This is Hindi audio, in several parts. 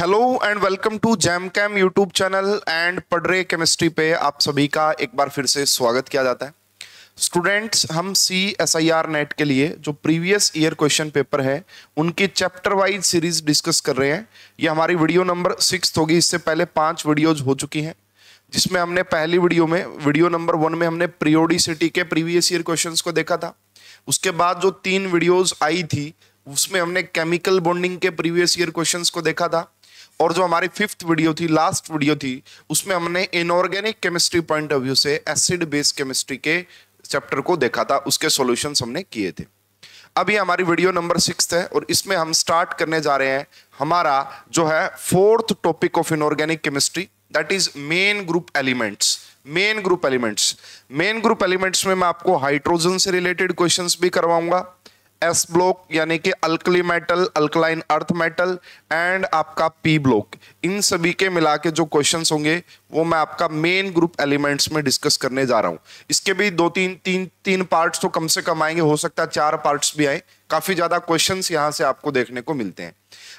Hello and welcome to Jam Cam YouTube channel and पडरे केमिस्ट्री पे आप सभी का एक बार फिर से स्वागत किया जाता है स्टूडेंट्स हम C S I R NET के लिए जो प्रीवियस ईयर क्वेश्चन पेपर है उनकी चैप्टर वाइज सीरीज डिस्कस कर रहे हैं ये हमारी वीडियो नंबर सिक्स होगी इससे पहले पांच वीडियोज हो चुकी हैं जिसमें हमने पहली वीडियो में वीडियो नंबर वन में हमने प्रियोडिसिटी के प्रीवियस ईयर क्वेश्चन को देखा था उसके बाद जो तीन वीडियोज आई थी उसमें हमने केमिकल बॉन्डिंग के प्रीवियस ईयर क्वेश्चंस को देखा था और जो हमारी फिफ्थ वीडियो थी लास्ट वीडियो थी उसमें हमने inorganic chemistry point of view से एसिड बेस केमिस्ट्री के चैप्टर को देखा था उसके सोल्यूशन हमने किए थे अभी हमारी वीडियो नंबर सिक्स है और इसमें हम स्टार्ट करने जा रहे हैं हमारा जो है fourth topic of inorganic chemistry that is main group elements main group elements main group elements में मैं आपको हाइड्रोजन से रिलेटेड क्वेश्चंस भी करवाऊंगा एस ब्लॉक यानी कि alkali metal alkaline earth metal and आपका पी ब्लॉक इन सभी के मिला के जो क्वेश्चन होंगे वो मैं आपका मेन ग्रुप एलिमेंट्स में डिस्कस करने जा रहा हूँ इसके भी दो तीन तीन तीन पार्ट्स तो कम से कम आएंगे हो सकता है चार पार्ट्स भी आए काफ़ी ज़्यादा क्वेश्चन यहाँ से आपको देखने को मिलते हैं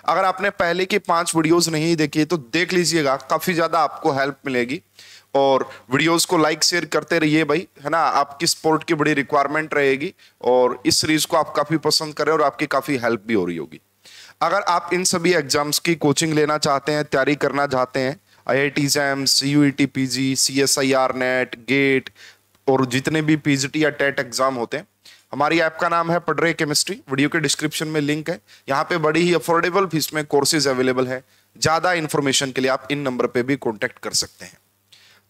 अगर आपने पहले की पांच वीडियोज़ नहीं देखी तो देख लीजिएगा काफ़ी ज़्यादा आपको हेल्प मिलेगी और वीडियोस को लाइक शेयर करते रहिए भाई है ना आपकी सपोर्ट की बड़ी रिक्वायरमेंट रहेगी और इस सीरीज को आप काफ़ी पसंद करें और आपकी काफ़ी हेल्प भी हो रही होगी अगर आप इन सभी एग्जाम्स की कोचिंग लेना चाहते हैं तैयारी करना चाहते हैं I I T JAMs C U T P G C S I R NET GATE और जितने भी पी जी टी या टेट एग्जाम e होते हैं हमारी ऐप का नाम है पडरे केमिस्ट्री वीडियो के डिस्क्रिप्शन में लिंक है यहाँ पे बड़ी ही अफोर्डेबल फीस में कोर्सेज अवेलेबल है ज़्यादा इन्फॉर्मेशन के लिए आप इन नंबर पे भी कॉन्टेक्ट कर सकते हैं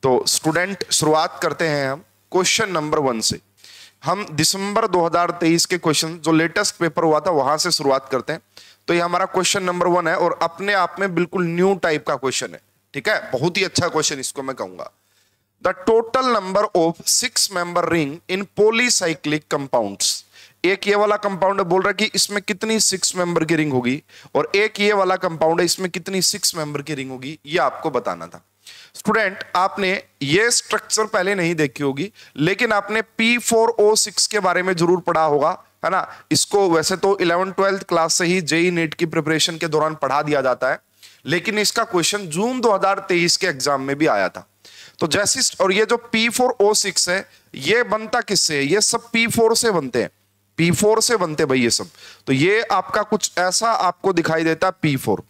तो स्टूडेंट शुरुआत करते हैं हम क्वेश्चन नंबर वन से हम दिसंबर 2023 के क्वेश्चन जो लेटेस्ट पेपर हुआ था वहां से शुरुआत करते हैं तो ये हमारा क्वेश्चन नंबर वन है और अपने आप में बिल्कुल न्यू टाइप का क्वेश्चन है ठीक है बहुत ही अच्छा क्वेश्चन इसको मैं कहूंगा the total number of six member ring in polycyclic compounds एक ये वाला कंपाउंड बोल रहा है कि इसमें कितनी सिक्स मेंबर की रिंग होगी और एक ये वाला कंपाउंड है इसमें कितनी सिक्स मेंबर की रिंग होगी ये आपको बताना था स्टूडेंट आपने ये स्ट्रक्चर पहले नहीं देखी होगी लेकिन आपने P4O6 के बारे में जरूर पढ़ा होगा है ना इसको वैसे तो इलेवन ट्वेल्थ क्लास से ही जेई नेट e e की प्रिपरेशन के दौरान पढ़ा दिया जाता है लेकिन इसका क्वेश्चन जून 2023 के एग्जाम में भी आया था तो जैसी और ये जो P4O6 है ये बनता किससे ये सब फोर से बनते हैं फोर से बनते भाई ये सब तो ये आपका कुछ ऐसा आपको दिखाई देता है फोर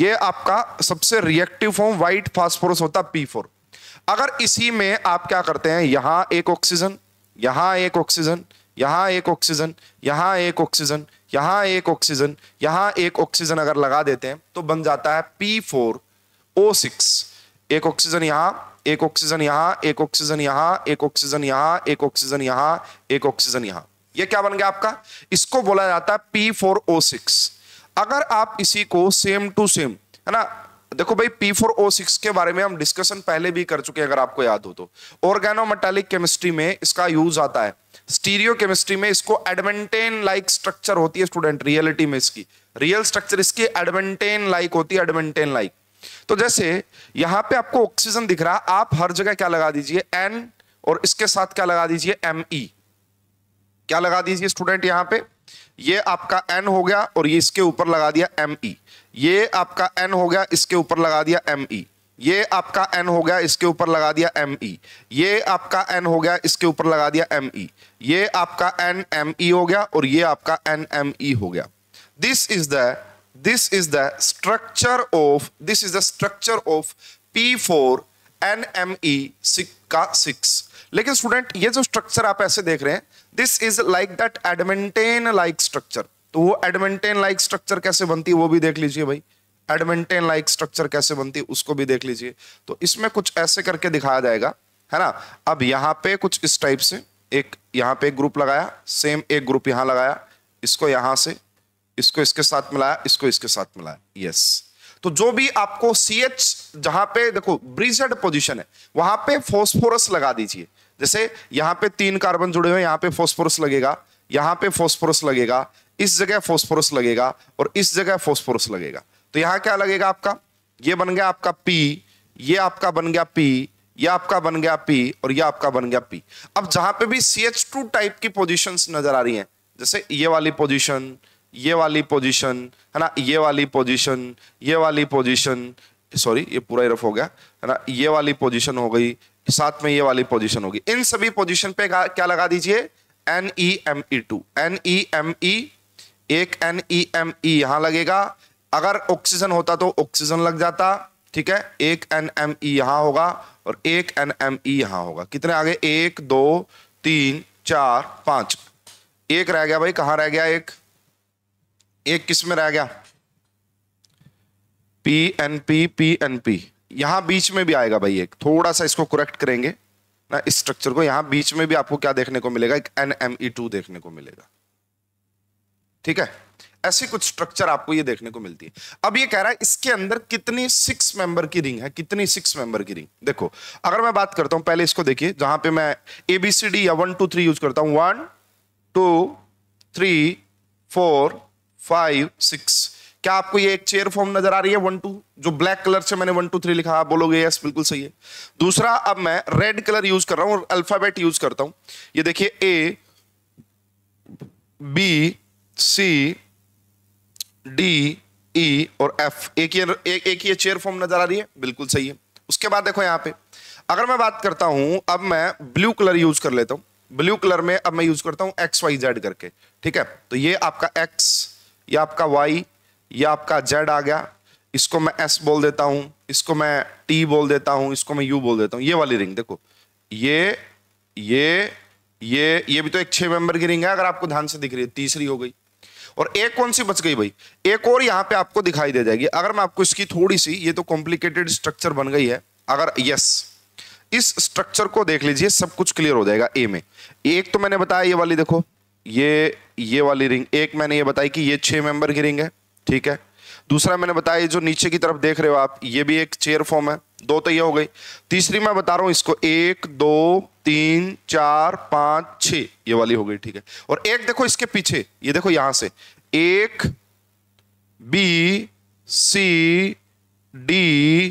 ये आपका सबसे रिएक्टिव फॉर्म व्हाइट फास्फोरस होता पी फोर अगर इसी में आप क्या करते हैं यहां एक ऑक्सीजन यहां एक ऑक्सीजन यहां एक ऑक्सीजन यहां एक ऑक्सीजन यहां एक ऑक्सीजन यहां एक ऑक्सीजन अगर लगा देते हैं तो बन जाता है पी फोर ओ सिक्स एक ऑक्सीजन यहां एक ऑक्सीजन यहां एक ऑक्सीजन यहां एक ऑक्सीजन यहां एक ऑक्सीजन यहां एक ऑक्सीजन यहां यह क्या बन गया आपका इसको बोला जाता है पी फोर ओ सिक्स अगर आप इसी को सेम टू सेम है ना देखो भाई पी फोर ओ सिक्स के बारे में हम डिस्कशन पहले भी कर चुके हैं अगर आपको याद हो तो ऑर्गेनोमेटालिक केमिस्ट्री में इसका यूज आता है स्टीरियो केमिस्ट्री में इसको एडमेंटेन लाइक स्ट्रक्चर होती है स्टूडेंट रियलिटी में इसकी रियल स्ट्रक्चर इसकी एडमेंटेन लाइक होती है एडमेंटेन लाइक तो जैसे यहां पे आपको ऑक्सीजन दिख रहा आप हर जगह क्या लगा दीजिए एन और इसके साथ क्या लगा दीजिए एम ई क्या लगा दीजिए स्टूडेंट यहां पे ये आपका एन हो गया और ये इसके ऊपर लगा दिया एम ई e। ये आपका एन हो गया इसके ऊपर लगा दिया एम ई e। ये आपका एन हो गया इसके ऊपर लगा दिया एम ई e। ये आपका एन हो गया इसके ऊपर लगा दिया एम ई ये आपका एन एम ई हो गया और ये आपका एन एम ई हो गया this is the this is the structure of this is the structure of P four N M E six का सिक्स लेकिन स्टूडेंट ये जो स्ट्रक्चर आप ऐसे देख रहे हैं this is like that adamantane like structure तो वो एडमेंटेन लाइक स्ट्रक्चर कैसे बनती है वो भी देख लीजिए भाई एडमेंटेन लाइक स्ट्रक्चर कैसे बनती है उसको भी देख लीजिए तो इसमें कुछ ऐसे करके दिखाया जाएगा है ना अब यहाँ पे कुछ इस टाइप से एक यहाँ पे एक ग्रुप लगाया सेम एक ग्रुप यहाँ लगाया इसको यहाँ से इसको इसके साथ मिलाया इसको इसके साथ मिलाया यस तो जो भी आपको सी एच जहां पे देखो ब्रिजेड पोजिशन है वहां पे फोस्फोरस लगा दीजिए जैसे यहाँ पे तीन कार्बन जुड़े हुए यहां यहाँ पे फोस्फोरस लगेगा यहाँ पे फोस्फोरस लगेगा इस जगह फोस्फोरस लगेगा और इस जगह फोस्फोरस लगेगा तो यहाँ क्या लगेगा आपका ये बन गया आपका पी ये आपका बन गया पी ये आपका बन गया पी और ये आपका बन गया पी अब जहां पे भी सी एच टू टाइप की पोजिशन नजर आ रही है जैसे ये वाली पोजिशन ये वाली पोजिशन है ना ये वाली पोजिशन ये वाली पोजिशन सॉरी ये पूरा ही रफ हो गया है ना ये वाली पोजिशन हो गई साथ में ये वाली पोजीशन होगी इन सभी पोजीशन पे क्या लगा दीजिए N E M E two N E M E एक एन ई एम ई यहां लगेगा अगर ऑक्सीजन होता तो ऑक्सीजन लग जाता ठीक है एक एन एम ई e यहां होगा और एक एन एम ई e यहां होगा कितने आगे एक दो तीन चार पांच एक रह गया भाई कहां रह गया एक एक किस में रह गया P N P P N P यहां बीच में भी आएगा भाई एक थोड़ा सा इसको करेक्ट करेंगे ना इस स्ट्रक्चर को यहां बीच में भी आपको क्या देखने को मिलेगा एक एन एम ई टू देखने को मिलेगा ठीक है ऐसी कुछ स्ट्रक्चर आपको ये देखने को मिलती है अब ये कह रहा है इसके अंदर कितनी सिक्स मेंबर की रिंग है कितनी सिक्स मेंबर की रिंग देखो अगर मैं बात करता हूं पहले इसको देखिए जहां पे मैं एबीसीडी या वन टू थ्री यूज करता हूं one two three four five six क्या आपको ये एक चेयर फॉर्म नजर आ रही है वन टू जो ब्लैक कलर से मैंने वन टू थ्री लिखा बोलोगे यस बिल्कुल सही है दूसरा अब मैं रेड कलर यूज कर रहा हूं और अल्फाबेट यूज करता हूं ये देखिए ए बी सी डी ई और एफ एक ये एक, एक ये चेयर फॉर्म नजर आ रही है बिल्कुल सही है उसके बाद देखो यहां पे अगर मैं बात करता हूं अब मैं ब्लू कलर यूज कर लेता हूं ब्लू कलर में अब मैं यूज करता हूं एक्स वाई जेड करके ठीक है तो ये आपका एक्स ये आपका वाई ये आपका जेड आ गया इसको मैं एस बोल देता हूं इसको मैं टी बोल देता हूं इसको मैं यू बोल देता हूं ये वाली रिंग देखो ये ये ये ये भी तो एक छह मेंबर की रिंग है अगर आपको ध्यान से दिख रही है तीसरी हो गई और एक कौन सी बच गई भाई एक और यहां पे आपको दिखाई दे जाएगी अगर मैं आपको इसकी थोड़ी सी ये तो कॉम्प्लिकेटेड स्ट्रक्चर बन गई है अगर यस इस स्ट्रक्चर को देख लीजिए सब कुछ क्लियर हो जाएगा ए में एक तो मैंने बताया ये वाली देखो ये ये वाली रिंग एक मैंने ये बताई कि ये छह मेंबर की रिंग है ठीक है दूसरा मैंने बताया जो नीचे की तरफ देख रहे हो आप ये भी एक चेयर फॉर्म है दो तो ये हो गई तीसरी मैं बता रहा हूं इसको एक दो तीन चार पांच छ ये वाली हो गई ठीक है और एक देखो इसके पीछे ये देखो यहां से एक B C D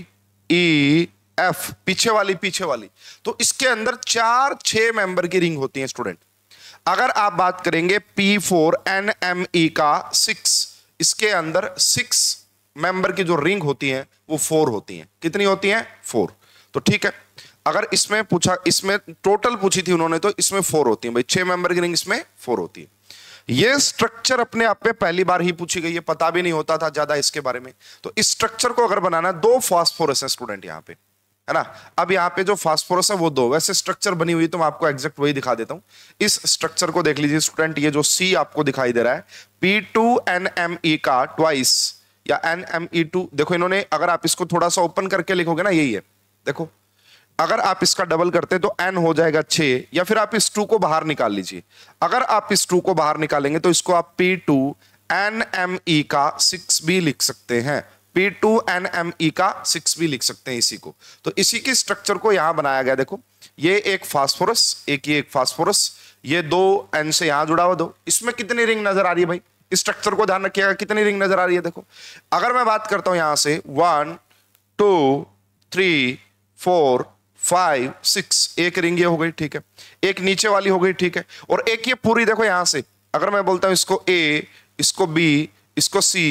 E F पीछे वाली पीछे वाली तो इसके अंदर चार छह मेंबर की रिंग होती है स्टूडेंट अगर आप बात करेंगे P four N M E का सिक्स इसके अंदर सिक्स मेंबर की जो रिंग होती है वो फोर होती है कितनी होती है फोर तो ठीक है अगर इसमें पूछा इसमें टोटल पूछी थी उन्होंने तो इसमें फोर होती है भाई छह मेंबर की रिंग इसमें फोर होती है ये स्ट्रक्चर अपने आप में पहली बार ही पूछी गई है पता भी नहीं होता था ज्यादा इसके बारे में तो इस स्ट्रक्चर को अगर बनाना दो फास्फोरस है स्टूडेंट यहां पर है ना अब यहाँ पे जो फास्फोरस है वो दो वैसे स्ट्रक्चर बनी हुई तो मैं आपको एग्जैक्ट वही दिखा देता हूँ इस स्ट्रक्चर को देख लीजिए स्टूडेंट ये जो सी आपको दिखाई दे रहा है P two N M E का ट्वाइस या एन एम ई टू देखो इन्होंने अगर आप इसको थोड़ा सा ओपन करके लिखोगे ना यही है देखो अगर आप इसका डबल करते तो एन हो जाएगा छे या फिर आप इस टू को बाहर निकाल लीजिए अगर आप इस टू को बाहर निकालेंगे तो इसको आप P two N M E का सिक्स भी लिख सकते हैं P two N M E का सिक्स भी लिख सकते हैं इसी को तो इसी के स्ट्रक्चर को यहां बनाया गया देखो ये एक फास्फोरस एक ये एक फास्फोरस ये दो एन से यहां जुड़ा हुआ दो इसमें कितनी रिंग नजर आ रही है भाई स्ट्रक्चर को ध्यान रखिएगा कितनी रिंग नजर आ रही है देखो अगर मैं बात करता हूं यहां से one two three four five six एक रिंग ये हो गई ठीक है एक नीचे वाली हो गई ठीक है और एक ये पूरी देखो यहां से अगर मैं बोलता हूं इसको ए इसको बी इसको सी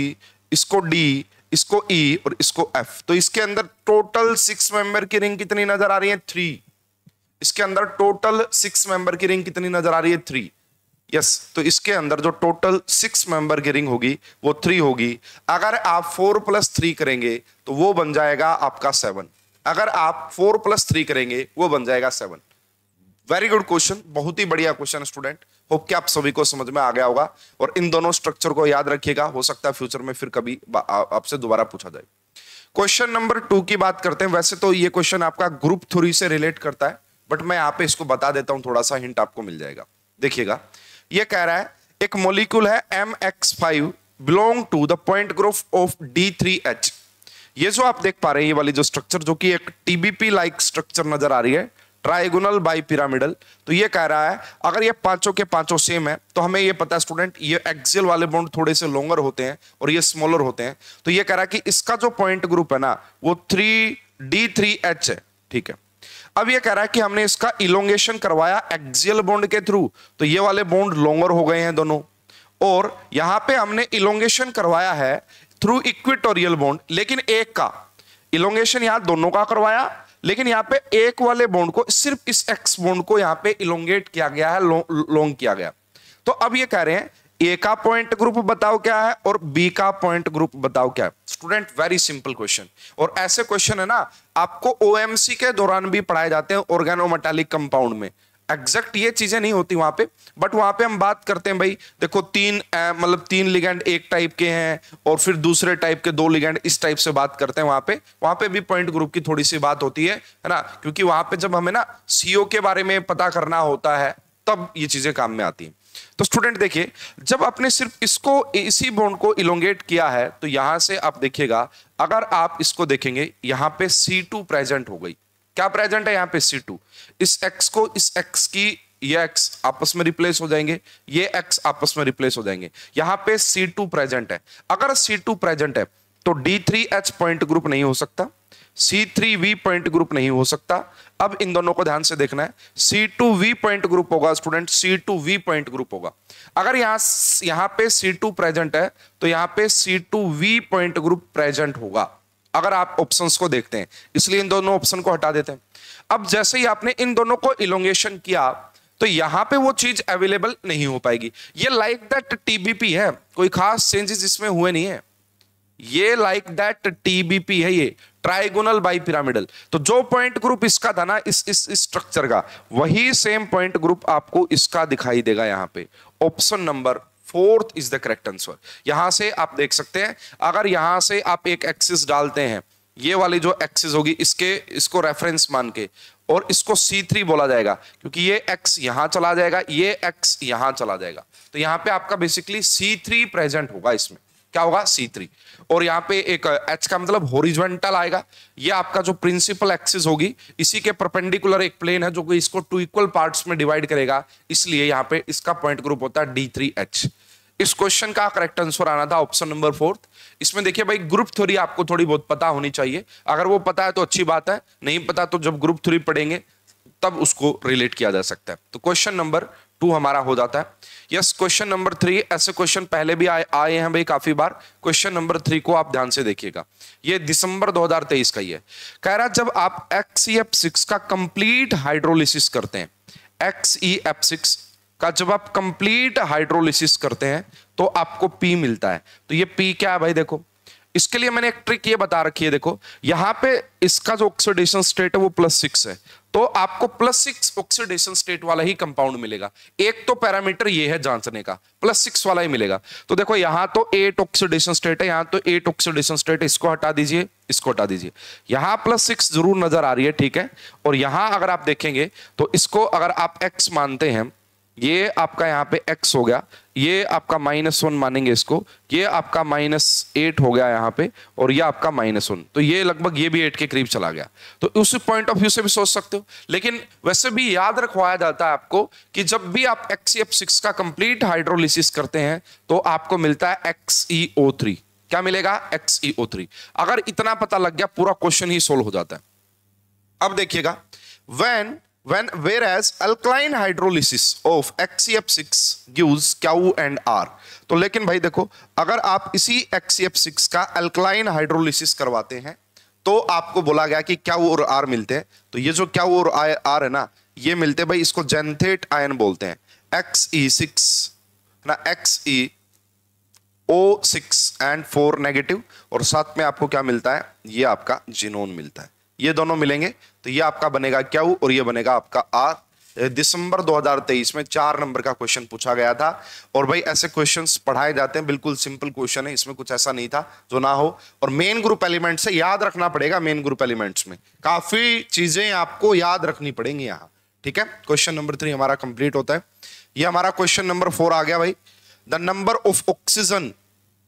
इसको डी इसको E और इसको F तो इसके अंदर टोटल सिक्स मेंबर की रिंग कितनी नजर आ रही है थ्री इसके अंदर टोटल सिक्स मेंबर की रिंग कितनी नजर आ रही है थ्री यस yes, तो इसके अंदर जो टोटल सिक्स मेंबर की रिंग होगी वो थ्री होगी अगर आप फोर प्लस थ्री करेंगे तो वो बन जाएगा आपका सेवन अगर आप फोर प्लस थ्री करेंगे वो बन जाएगा सेवन वेरी गुड क्वेश्चन बहुत ही बढ़िया क्वेश्चन स्टूडेंट होप कि आप सभी को समझ में आ गया होगा और इन दोनों स्ट्रक्चर को याद रखिएगा हो सकता है फ्यूचर में फिर कभी आपसे दोबारा पूछा जाए क्वेश्चन नंबर टू की बात करते हैं वैसे तो ये क्वेश्चन आपका ग्रुप थ्री से रिलेट करता है बट मैं यहाँ पे इसको बता देता हूँ थोड़ा सा हिंट आपको मिल जाएगा देखिएगा ये कह रहा है एक मोलिक्यूल है M X five belong to the point group of D three H ये जो आप देख पा रहे हैं ये वाली जो स्ट्रक्चर जो कि एक टीबीपी लाइक स्ट्रक्चर नजर आ रही है ट्राइगोनल बाई पिरामिडल तो ये कह रहा है अगर ये पांचों के पांचों सेम है तो हमें ये पता है स्टूडेंट ये एक्सियल वाले बॉन्ड थोड़े से लॉन्गर होते हैं और ये स्मॉलर होते हैं तो ये कह रहा है कि इसका जो पॉइंट ग्रुप है ना वो थ्री डी थ्री एच है ठीक है अब ये कह रहा है कि हमने इसका इलोंगेशन करवाया एक्सियल बॉन्ड के थ्रू तो ये वाले बॉन्ड लॉन्गर हो गए हैं दोनों और यहां पे हमने इलोंगेशन करवाया है थ्रू इक्विटोरियल बॉन्ड लेकिन एक का इलोंगेशन यहां दोनों का करवाया लेकिन यहां पे एक वाले बॉन्ड को सिर्फ इस एक्स बॉन्ड को यहां पे इलोंगेट किया गया है लॉन्ग लो, किया गया तो अब ये कह रहे हैं ए का पॉइंट ग्रुप बताओ क्या है और बी का पॉइंट ग्रुप बताओ क्या है स्टूडेंट वेरी सिंपल क्वेश्चन और ऐसे क्वेश्चन है ना आपको ओएमसी के दौरान भी पढ़ाए जाते हैं ऑर्गेनोमेटालिक कंपाउंड में एग्जैक्ट ये चीजें नहीं होती वहां पे बट वहां पे हम बात करते हैं भाई देखो तीन मतलब तीन लिगेंड एक टाइप के हैं और फिर दूसरे टाइप के दो लिगेंड इस टाइप से बात करते हैं वहां पे वहां पे भी पॉइंट ग्रुप की थोड़ी सी बात होती है है ना क्योंकि वहां पे जब हमें ना सीओ के बारे में पता करना होता है तब ये चीजें काम में आती हैं तो स्टूडेंट देखिए जब आपने सिर्फ इसको इसी बोन को इलोंगेट किया है तो यहां से आप देखिएगा अगर आप इसको देखेंगे यहां पे सी टू प्रेजेंट हो गई क्या प्रेजेंट है यहां पे सी टू इस एक्स को इस एक्स की ये एक्स आपस में रिप्लेस हो जाएंगे ये एक्स आपस में रिप्लेस हो जाएंगे यहां पे सी टू प्रेजेंट है अगर सी टू प्रेजेंट है तो D three H point group नहीं हो सकता C three V point group नहीं हो सकता अब इन दोनों को ध्यान से देखना है C two V point group होगा student C two V point group होगा अगर यहां यहां पे सी टू प्रेजेंट है तो यहां पे C two V point group present होगा अगर आप ऑप्शंस को देखते हैं इसलिए इन दोनों ऑप्शन को हटा देते हैं अब जैसे ही आपने इन दोनों को इलोंगेशन किया तो यहां पे वो चीज अवेलेबल नहीं हो पाएगी ये लाइक दैट टीबीपी है कोई खास चेंजेस इसमें हुए नहीं है ये लाइक दैट टीबीपी है ये ट्राइगोनल बाई पिरामिडल तो जो पॉइंट ग्रुप इसका था ना इस इस स्ट्रक्चर का वही सेम पॉइंट ग्रुप आपको इसका दिखाई देगा यहां पे option number fourth is the correct answer यहां से आप देख सकते हैं अगर यहां से आप एक एक्सिस डालते हैं ये वाली जो एक्सिस होगी इसके इसको रेफरेंस मान के और इसको C3 बोला जाएगा क्योंकि ये x यहां चला जाएगा ये x यहां चला जाएगा तो यहां पे आपका बेसिकली C3 प्रेजेंट होगा इसमें क्या होगा सी थ्री और यहाँ पे एक एच uh, का मतलब होरिजेंटल आएगा ये आपका जो प्रिंसिपल एक्सिस होगी इसी के परपेंडिकुलर एक प्लेन है जो कि इसको टू इक्वल पार्ट्स में डिवाइड करेगा इसलिए यहाँ पे इसका पॉइंट ग्रुप होता है डी थ्री एच इस क्वेश्चन का करेक्ट आंसर आना था ऑप्शन नंबर फोर्थ इसमें देखिए भाई ग्रुप थ्योरी आपको थोड़ी बहुत पता होनी चाहिए अगर वो पता है तो अच्छी बात है नहीं पता तो जब ग्रुप थ्योरी पढ़ेंगे तब उसको रिलेट किया जा सकता है तो क्वेश्चन नंबर टू हमारा हो जाता है यस क्वेश्चन नंबर थ्री ऐसे क्वेश्चन पहले भी आए आए हैं भाई काफी बार क्वेश्चन नंबर थ्री को आप ध्यान से देखिएगा ये दिसंबर 2023 का ही है कह रहा जब आप एक्स ई एफ सिक्स का कंप्लीट हाइड्रोलिसिस करते हैं एक्स ई एफ सिक्स का जब आप कंप्लीट हाइड्रोलिसिस करते हैं तो आपको पी मिलता है तो ये पी क्या है भाई देखो इसके लिए मैंने एक ट्रिक ये बता रखी है देखो यहां पे इसका जो ऑक्सीडेशन स्टेट है वो प्लस सिक्स है तो आपको प्लस सिक्स ऑक्सीडेशन स्टेट वाला ही कंपाउंड मिलेगा एक तो पैरामीटर ये है जांचने का प्लस सिक्स वाला ही मिलेगा तो देखो यहां तो एट ऑक्सीडेशन स्टेट है यहां तो एट ऑक्सीडेशन स्टेट इसको हटा दीजिए इसको हटा दीजिए यहां प्लस सिक्स जरूर नजर आ रही है ठीक है और यहां अगर आप देखेंगे तो इसको अगर आप एक्स मानते हैं ये आपका यहाँ पे x हो गया ये आपका माइनस वन मानेंगे इसको ये आपका माइनस एट हो गया यहाँ पे और ये आपका माइनस वन तो ये लगभग ये भी एट के करीब चला गया तो उस पॉइंट ऑफ व्यू से भी सोच सकते हो लेकिन वैसे भी याद रखवाया जाता है आपको कि जब भी आप एक्स एफ सिक्स का कंप्लीट हाइड्रोलिसिस करते हैं तो आपको मिलता है एक्स ई ओ थ्री क्या मिलेगा एक्स ई ओ थ्री अगर इतना पता लग गया पूरा क्वेश्चन ही सोल्व हो जाता है अब देखिएगा when when whereas alkaline hydrolysis of HCF6 gives Q and R तो लेकिन भाई देखो अगर आप इसी HCF6 का अल्कलाइन हाइड्रोलिसिस करवाते हैं तो आपको बोला गया कि क्या वो और आर मिलते हैं तो ये जो क्या वो और आर है ना ये मिलते हैं भाई इसको जेंथेट आयन बोलते हैं एक्स ई सिक्स ना X E O six and four negative और साथ में आपको क्या मिलता है ये आपका जिनोन मिलता है ये दोनों मिलेंगे तो ये आपका बनेगा क्या और ये बनेगा आपका आर दिसंबर 2023 में चार नंबर का क्वेश्चन पूछा गया था और भाई ऐसे क्वेश्चंस पढ़ाए जाते हैं बिल्कुल सिंपल क्वेश्चन है इसमें कुछ ऐसा नहीं था जो ना हो और मेन ग्रुप एलिमेंट से याद रखना पड़ेगा मेन ग्रुप एलिमेंट्स में काफी चीजें आपको याद रखनी पड़ेंगी यहाँ ठीक है क्वेश्चन नंबर थ्री हमारा कंप्लीट होता है ये हमारा क्वेश्चन नंबर फोर आ गया भाई the number of oxygen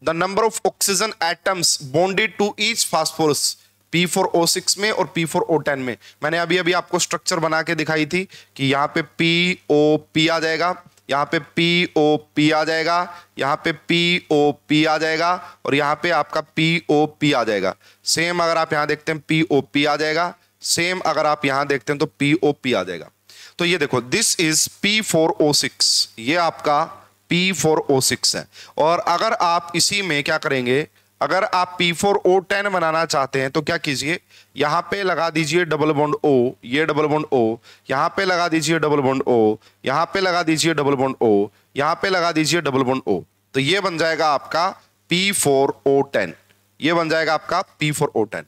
the number of oxygen atoms bonded to each phosphorus P four O six में और पी फोर ओ टेन में मैंने अभी अभी आपको स्ट्रक्चर बना के दिखाई थी कि यहाँ पे पी ओ पी आ जाएगा यहाँ पे पी ओ पी आ जाएगा यहाँ पे पी ओ पी आ जाएगा और यहाँ पे आपका पी ओ पी आ जाएगा सेम अगर आप यहाँ देखते हैं पी ओ पी आ जाएगा सेम अगर आप यहाँ देखते हैं तो पी ओ पी आ जाएगा तो ये देखो this is P four O six ये आपका पी फोर ओ सिक्स है और अगर आप इसी में क्या करेंगे अगर आप पी फोर ओ टेन बनाना चाहते हैं तो क्या कीजिए यहाँ पे लगा दीजिए डबल बॉन्ड ओ ये डबल बॉन्ड ओ यहाँ पे लगा दीजिए डबल बॉन्ड ओ यहाँ पे लगा दीजिए डबल बॉन्ड ओ यहाँ पे लगा दीजिए डबल बॉन्ड ओ तो ये बन जाएगा आपका पी फोर ओ टेन ये बन जाएगा आपका पी फोर ओ टेन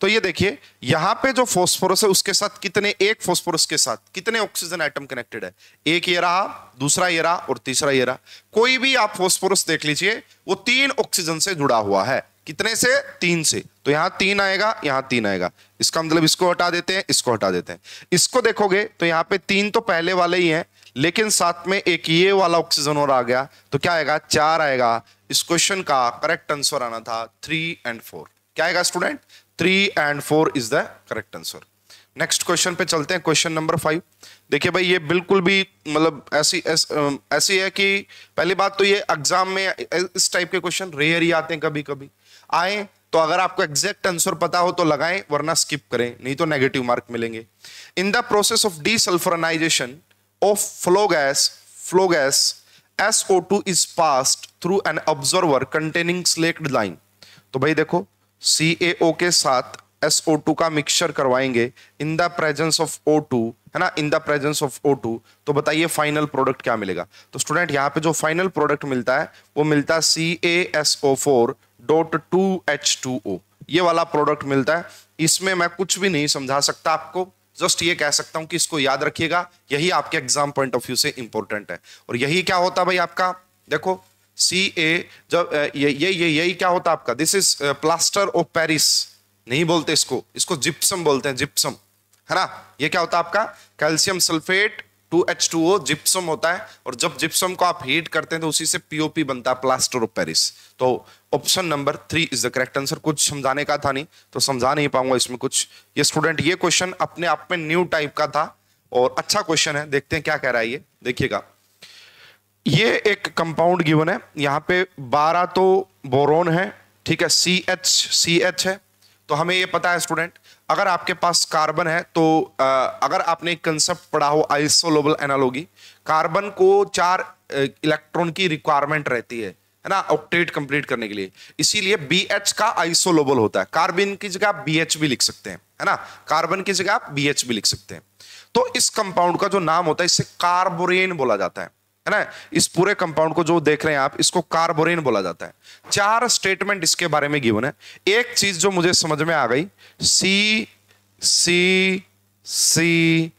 तो ये देखिए यहां पे जो फॉस्फोरस है उसके साथ कितने एक फॉस्फोरस के साथ कितने ऑक्सीजन आइटम कनेक्टेड है एक ये रहा दूसरा ये रहा और तीसरा ये रहा कोई भी आप फॉस्फोरस देख लीजिए वो तीन ऑक्सीजन से जुड़ा हुआ है कितने से तीन से तो यहां तीन आएगा यहां तीन आएगा इसका मतलब इसको हटा देते हैं इसको हटा देते हैं इसको देखोगे तो यहां पे तीन तो पहले वाले ही हैं लेकिन साथ में एक ये वाला ऑक्सीजन और आ गया तो क्या आएगा चार आएगा इस क्वेश्चन का करेक्ट आंसर आना था थ्री एंड फोर क्या आएगा student three and four is the correct answer next question पे चलते हैं क्वेश्चन नंबर फाइव देखिए भाई ये बिल्कुल भी मतलब ऐसी ऐस, ऐसी है कि पहली बात तो ये एग्जाम में इस टाइप के क्वेश्चन रेयर ही आते हैं कभी कभी आए तो अगर आपको एग्जैक्ट आंसर पता हो तो लगाएं वरना स्किप करें नहीं तो नेगेटिव मार्क मिलेंगे in the process of desulphurisation of flue gas flue gas two is pass through an observer containing slaked lime तो भाई देखो सी के साथ टू का मिक्सचर करवाएंगे in the presence of two है ना इन द प्रेजेंस ऑफ O2 तो बताइए फाइनल प्रोडक्ट क्या मिलेगा तो स्टूडेंट यहाँ पे जो फाइनल प्रोडक्ट मिलता है वो मिलता है four dot two H two O ये वाला प्रोडक्ट मिलता है इसमें मैं कुछ भी नहीं समझा सकता आपको जस्ट ये कह सकता हूं कि इसको याद रखिएगा यही आपके एग्जाम पॉइंट ऑफ व्यू से इंपॉर्टेंट है और यही क्या होता भाई आपका देखो सी ए जब यही यही यही क्या होता है आपका this is plaster of Paris नहीं बोलते इसको इसको जिप्सम बोलते हैं जिप्सम है ना ये क्या होता है आपका calcium sulphate two H two O gypsum होता है और जब जिप्सम को आप हीट करते हैं तो उसी से पीओपी बनता है प्लास्टर ऑफ पेरिस तो option number three is the correct answer कुछ समझाने का था नहीं तो समझा नहीं पाऊंगा इसमें कुछ ये स्टूडेंट ये क्वेश्चन अपने आप में न्यू टाइप का था और अच्छा क्वेश्चन है देखते हैं क्या कह रहा है ये देखिएगा ये एक कंपाउंड गिवन है यहाँ पे 12 तो बोरोन है ठीक है सी एच सी एच है तो हमें ये पता है स्टूडेंट अगर आपके पास कार्बन है तो आ, अगर आपने एक कंसेप्ट पढ़ा हो आइसोलोबल एनालोगी कार्बन को चार इलेक्ट्रॉन की रिक्वायरमेंट रहती है है ना ऑक्टेट कंप्लीट करने के लिए इसीलिए बी एच का आइसोलोबल होता है कार्बन की जगह आप बी एच भी लिख सकते हैं है ना कार्बन की जगह आप बी एच भी लिख सकते हैं तो इस कंपाउंड का जो नाम होता है इसे कार्बोरेन बोला जाता है है ना इस पूरे कंपाउंड को जो देख रहे हैं आप इसको कार्बोरिन बोला जाता है चार स्टेटमेंट इसके बारे में गिवन है एक चीज जो मुझे समझ में आ गई सी सी सी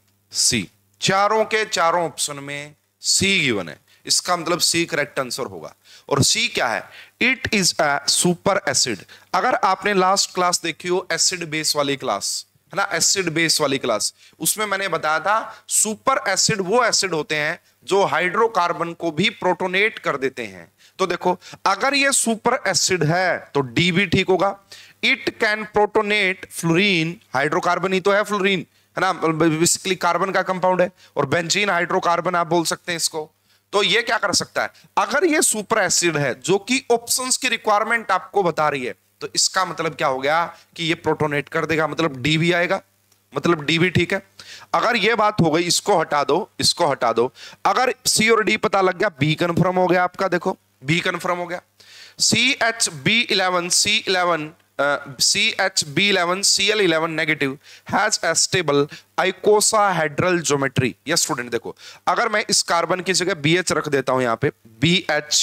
सी चारों के चारों ऑप्शन में सी गिवन है इसका मतलब सी करेक्ट आंसर होगा और सी क्या है it is a super acid अगर आपने लास्ट क्लास देखी हो एसिड बेस वाली क्लास है ना एसिड बेस वाली क्लास उसमें मैंने बताया था सुपर एसिड वो एसिड होते हैं जो हाइड्रोकार्बन को भी प्रोटोनेट कर देते हैं तो देखो अगर ये सुपर एसिड है तो डी भी ठीक होगा it can protonate fluorine hydrocarbon ही तो है फ्लोरीन है ना बेसिकली मतलब कार्बन का कंपाउंड है और बेंजीन हाइड्रोकार्बन आप बोल सकते हैं इसको तो ये क्या कर सकता है अगर ये सुपर एसिड है जो कि ऑप्शंस की रिक्वायरमेंट आपको बता रही है तो इसका मतलब क्या हो गया कि ये प्रोटोनेट कर देगा मतलब डी भी आएगा मतलब डी भी ठीक है अगर ये बात हो गई इसको हटा दो इसको हटा दो अगर सी और डी पता लग गया बी कंफर्म हो गया आपका देखो बी कंफर्म हो गया C H B eleven C eleven C H B eleven C L eleven negative has a stable icosahedral geometry yes student देखो अगर मैं इस कार्बन की जगह बी एच रख देता हूं यहां पे बी एच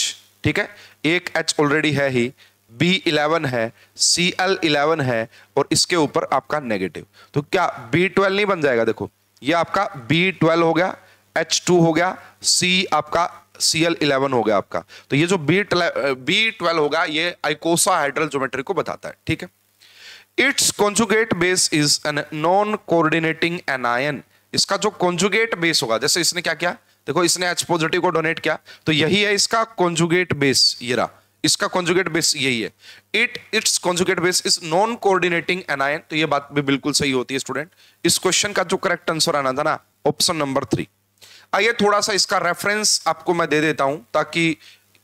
ठीक है एक एच ऑलरेडी है ही बी इलेवन है सी एल इलेवन है और इसके ऊपर आपका नेगेटिव तो क्या बी ट्वेल्व नहीं बन जाएगा देखो ये आपका बी ट्वेल्व हो गया एच टू हो गया सी आपका सी एल इलेवन हो गया आपका तो ये जो बी बी ट्वेल्व होगा ये हाइड्रल ज्योमेट्री को बताता है ठीक है its conjugate base is an non coordinating anion इसका जो कॉन्जुगेट बेस होगा जैसे इसने क्या किया देखो इसने एच पॉजिटिव को डोनेट किया तो यही है इसका कॉन्जुगेट बेस ये रहा इसका कॉन्जुगेट बेस यही है it its conjugate base is non coordinating anion तो ये बात भी बिल्कुल सही होती है स्टूडेंट इस क्वेश्चन का जो करेक्ट आंसर आना था ना ऑप्शन नंबर थ्री आइए थोड़ा सा इसका रेफरेंस आपको मैं दे देता हूं ताकि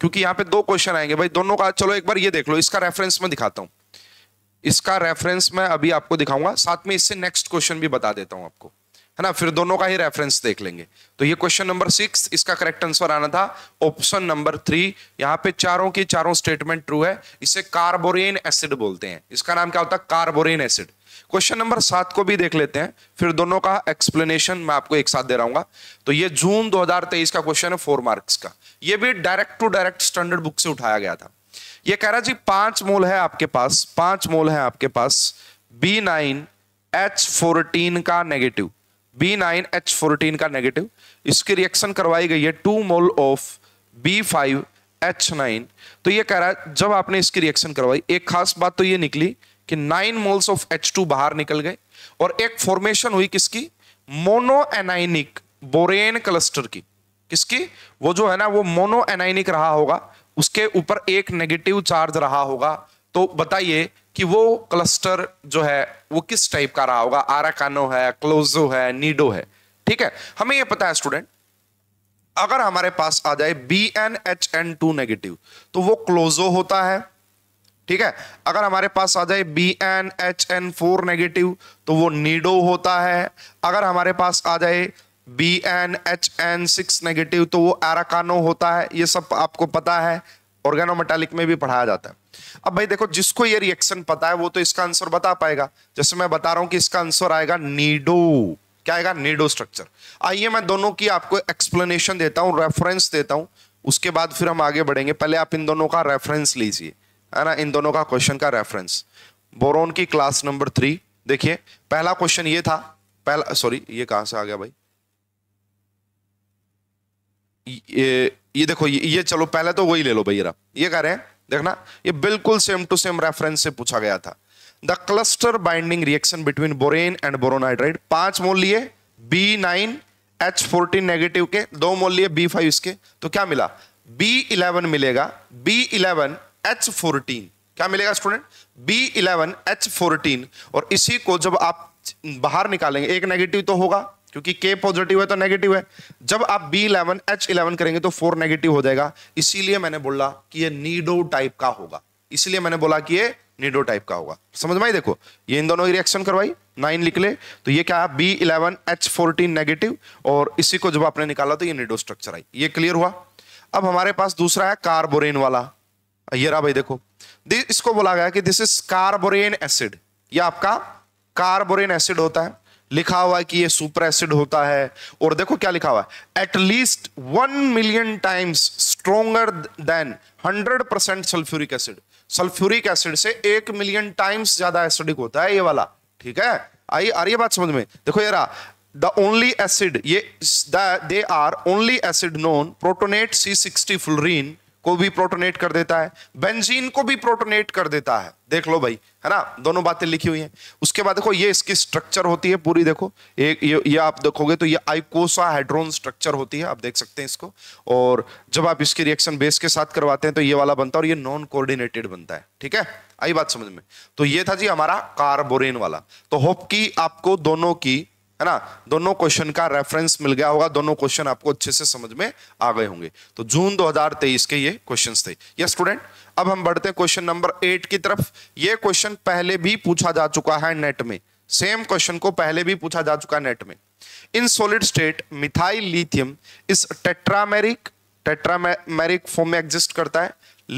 क्योंकि यहां पे दो क्वेश्चन आएंगे भाई दोनों का चलो एक बार ये देख लो इसका रेफरेंस मैं दिखाता हूँ इसका रेफरेंस मैं अभी आपको दिखाऊंगा साथ में इससे नेक्स्ट क्वेश्चन भी बता देता हूं आपको है ना फिर दोनों का ही रेफरेंस देख लेंगे तो ये क्वेश्चन नंबर सिक्स इसका करेक्ट आंसर आना था ऑप्शन नंबर थ्री यहाँ पे चारों की चारों स्टेटमेंट ट्रू है इसे कार्बोरेन एसिड बोलते हैं इसका नाम क्या होता है कार्बोरेन एसिड क्वेश्चन नंबर सात को भी देख लेते हैं फिर दोनों का एक्सप्लेनेशन मैं आपको एक साथ दे रहा हूँ तो ये जून दो का क्वेश्चन है फोर मार्क्स का ये भी direct to direct standard book से उठाया गया था ये कह रहा जी पांच मोल है आपके पास पांच मोल है आपके पास बी नाइन एच फोरटीन का negative B nine H fourteen का नेगेटिव इसकी रिएक्शन करवाई गई है two mole of B five H nine तो ये कह रहा है जब आपने इसकी रिएक्शन करवाई एक खास बात तो ये निकली कि nine moles of H two बाहर निकल गए और एक फॉर्मेशन हुई किसकी मोनो एनाइनिक बोरेन क्लस्टर की किसकी वो जो है ना वो मोनो एनाइनिक रहा होगा उसके ऊपर एक नेगेटिव चार्ज रहा होगा तो बताइए कि वो क्लस्टर जो है वो किस टाइप का रहा होगा आराकानो है क्लोजो है नीडो है ठीक है हमें ये पता है स्टूडेंट अगर हमारे पास आ जाए B N H N two negative तो वो क्लोजो होता है ठीक है अगर हमारे पास आ जाए B N H N four negative तो वो नीडो होता है अगर हमारे पास आ जाए B N H N six negative तो वो एराकानो होता है ये सब आपको पता है ऑर्गेनोमेटालिक में भी पढ़ाया जाता है अब भाई देखो जिसको ये रिएक्शन पता है वो तो इसका आंसर बता पाएगा जैसे मैं बता रहा हूं कि इसका आंसर आएगा नीडो क्या आएगा नीडो स्ट्रक्चर आइए मैं दोनों की आपको एक्सप्लेनेशन देता हूं रेफरेंस देता हूं उसके बाद फिर हम आगे बढ़ेंगे पहले आप इन दोनों का रेफरेंस लीजिए है ना इन दोनों का क्वेश्चन का रेफरेंस बोरोन की क्लास नंबर थ्री देखिए पहला क्वेश्चन ये था पहला सॉरी ये कहां से आ गया भाई ये ये देखो ये, ये चलो पहले तो वही ले लो भैया ये कह रहे हैं देखना ये बिल्कुल सेम टू सेम रेफरेंस से पूछा गया था the cluster binding reaction between borane and borohydride पांच मोल लिए B nine H fourteen negative के दो मोल लिए बी फाइव इसके तो क्या मिला बी इलेवन मिलेगा बी इलेवन एच फोर्टीन क्या मिलेगा student B eleven H fourteen और इसी को जब आप बाहर निकालेंगे एक नेगेटिव तो होगा क्योंकि के पॉजिटिव है तो नेगेटिव है जब आप बी इलेवन एच इलेवन करेंगे तो फोर नेगेटिव हो जाएगा इसीलिए मैंने बोला कि ये नीडो टाइप का होगा इसलिए मैंने बोला कि ये नीडो टाइप का होगा समझ में आई देखो ये इन दोनों की रिएक्शन करवाई नाइन निकले तो ये क्या B eleven H fourteen negative और इसी को जब आपने निकाला तो ये नीडो स्ट्रक्चर आई ये क्लियर हुआ अब हमारे पास दूसरा है कार्बोरेन वाला ये रहा भाई देखो इसको बोला गया कि दिस इज कार्बोरेन एसिड यह आपका कार्बोरेन एसिड होता है लिखा हुआ है कि ये सुपर एसिड होता है और देखो क्या लिखा हुआ है at least one million times stronger than hundred percent sulphuric acid sulphuric acid से एक मिलियन टाइम्स ज्यादा एसिडिक होता है ये वाला ठीक है आई आ रही है बात समझ में देखो ये रहा द ओनली एसिड ये they are only acid known protonate C sixty fluorine को भी प्रोटोनेट कर देता है बेंजीन को भी प्रोटोनेट कर देता है देख लो भाई है ना दोनों बातें लिखी हुई हैं उसके बाद देखो ये इसकी स्ट्रक्चर होती है पूरी देखो एक ये, ये आप देखोगे तो ये आइकोसा हाइड्रोन स्ट्रक्चर होती है आप देख सकते हैं इसको और जब आप इसके रिएक्शन बेस के साथ करवाते हैं तो ये वाला बनता है और ये नॉन कोऑर्डिनेटेड बनता है ठीक है आई बात समझ में तो ये था जी हमारा कार्बोरेन वाला तो होप की आपको दोनों की है ना दोनों क्वेश्चन का रेफरेंस मिल गया होगा दोनों क्वेश्चन आपको अच्छे से समझ में आ गए होंगे तो जून 2023 के ये क्वेश्चंस थे यस स्टूडेंट अब हम बढ़ते हैं क्वेश्चन नंबर एट की तरफ ये क्वेश्चन पहले भी पूछा जा चुका है नेट में सेम क्वेश्चन को पहले भी पूछा जा चुका है नेट में in solid state methyl lithium इस टेट्रामेरिक टेट्रामेरिक फॉर्म में एग्जिस्ट करता है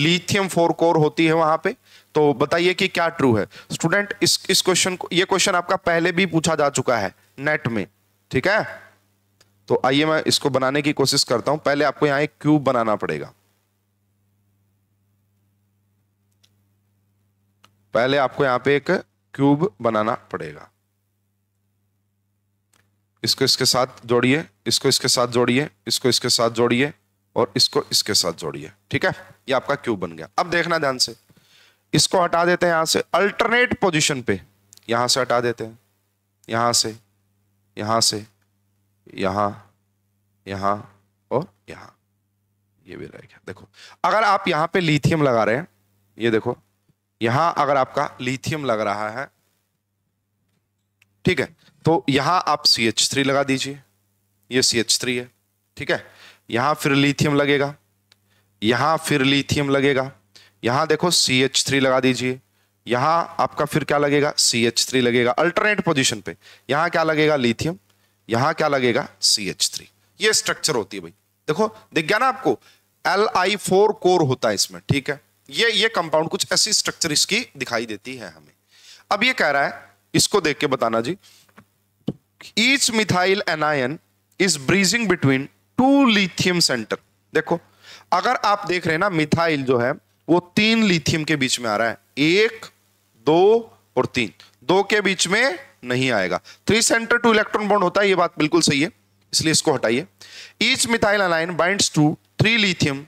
लिथियम फोर कोर होती है वहां पे तो बताइए कि क्या ट्रू है स्टूडेंट इस इस क्वेश्चन को ये क्वेश्चन आपका पहले भी पूछा जा चुका है नेट में ठीक है तो आइए मैं इसको बनाने की कोशिश करता हूं पहले आपको यहां एक क्यूब बनाना पड़ेगा पहले आपको यहां पे एक क्यूब बनाना पड़ेगा इसको इसके साथ जोड़िए इसको इसके साथ जोड़िए इसको इसके साथ जोड़िए और इसको इसके साथ जोड़िए ठीक है ये आपका क्यूब बन गया अब देखना ध्यान से इसको हटा देते हैं यहां से अल्टरनेट पोजीशन पे यहां से हटा देते हैं यहां से यहाँ से यहाँ यहाँ और यहाँ ये भी रहेगा देखो अगर आप यहाँ पे लिथियम लगा रहे हैं ये देखो यहाँ अगर आपका लिथियम लग रहा है ठीक है तो यहाँ आप सी एच थ्री लगा दीजिए ये सी एच थ्री है ठीक है यहाँ फिर लिथियम लगेगा यहाँ फिर लिथियम लगेगा यहाँ देखो सी एच थ्री लगा दीजिए यहां आपका फिर क्या लगेगा सी एच थ्री लगेगा अल्टरनेट पोजिशन पे यहां क्या लगेगा लिथियम यहां क्या लगेगा सी एच थ्री ये स्ट्रक्चर होती है भाई देखो दिख गया ना आपको एल आई फोर कोर होता है इसमें ठीक है ये ये कंपाउंड कुछ ऐसी स्ट्रक्चर इसकी दिखाई देती है हमें अब ये कह रहा है इसको देख के बताना जी each methyl anion is bridging between two lithium centre देखो अगर आप देख रहे हैं ना मिथाइल जो है वो तीन लिथियम के बीच में आ रहा है एक दो और तीन दो के बीच में नहीं आएगा three centre two electron bond होता है ये बात बिल्कुल सही है इसलिए इसको हटाइए each methyl anion binds to three lithium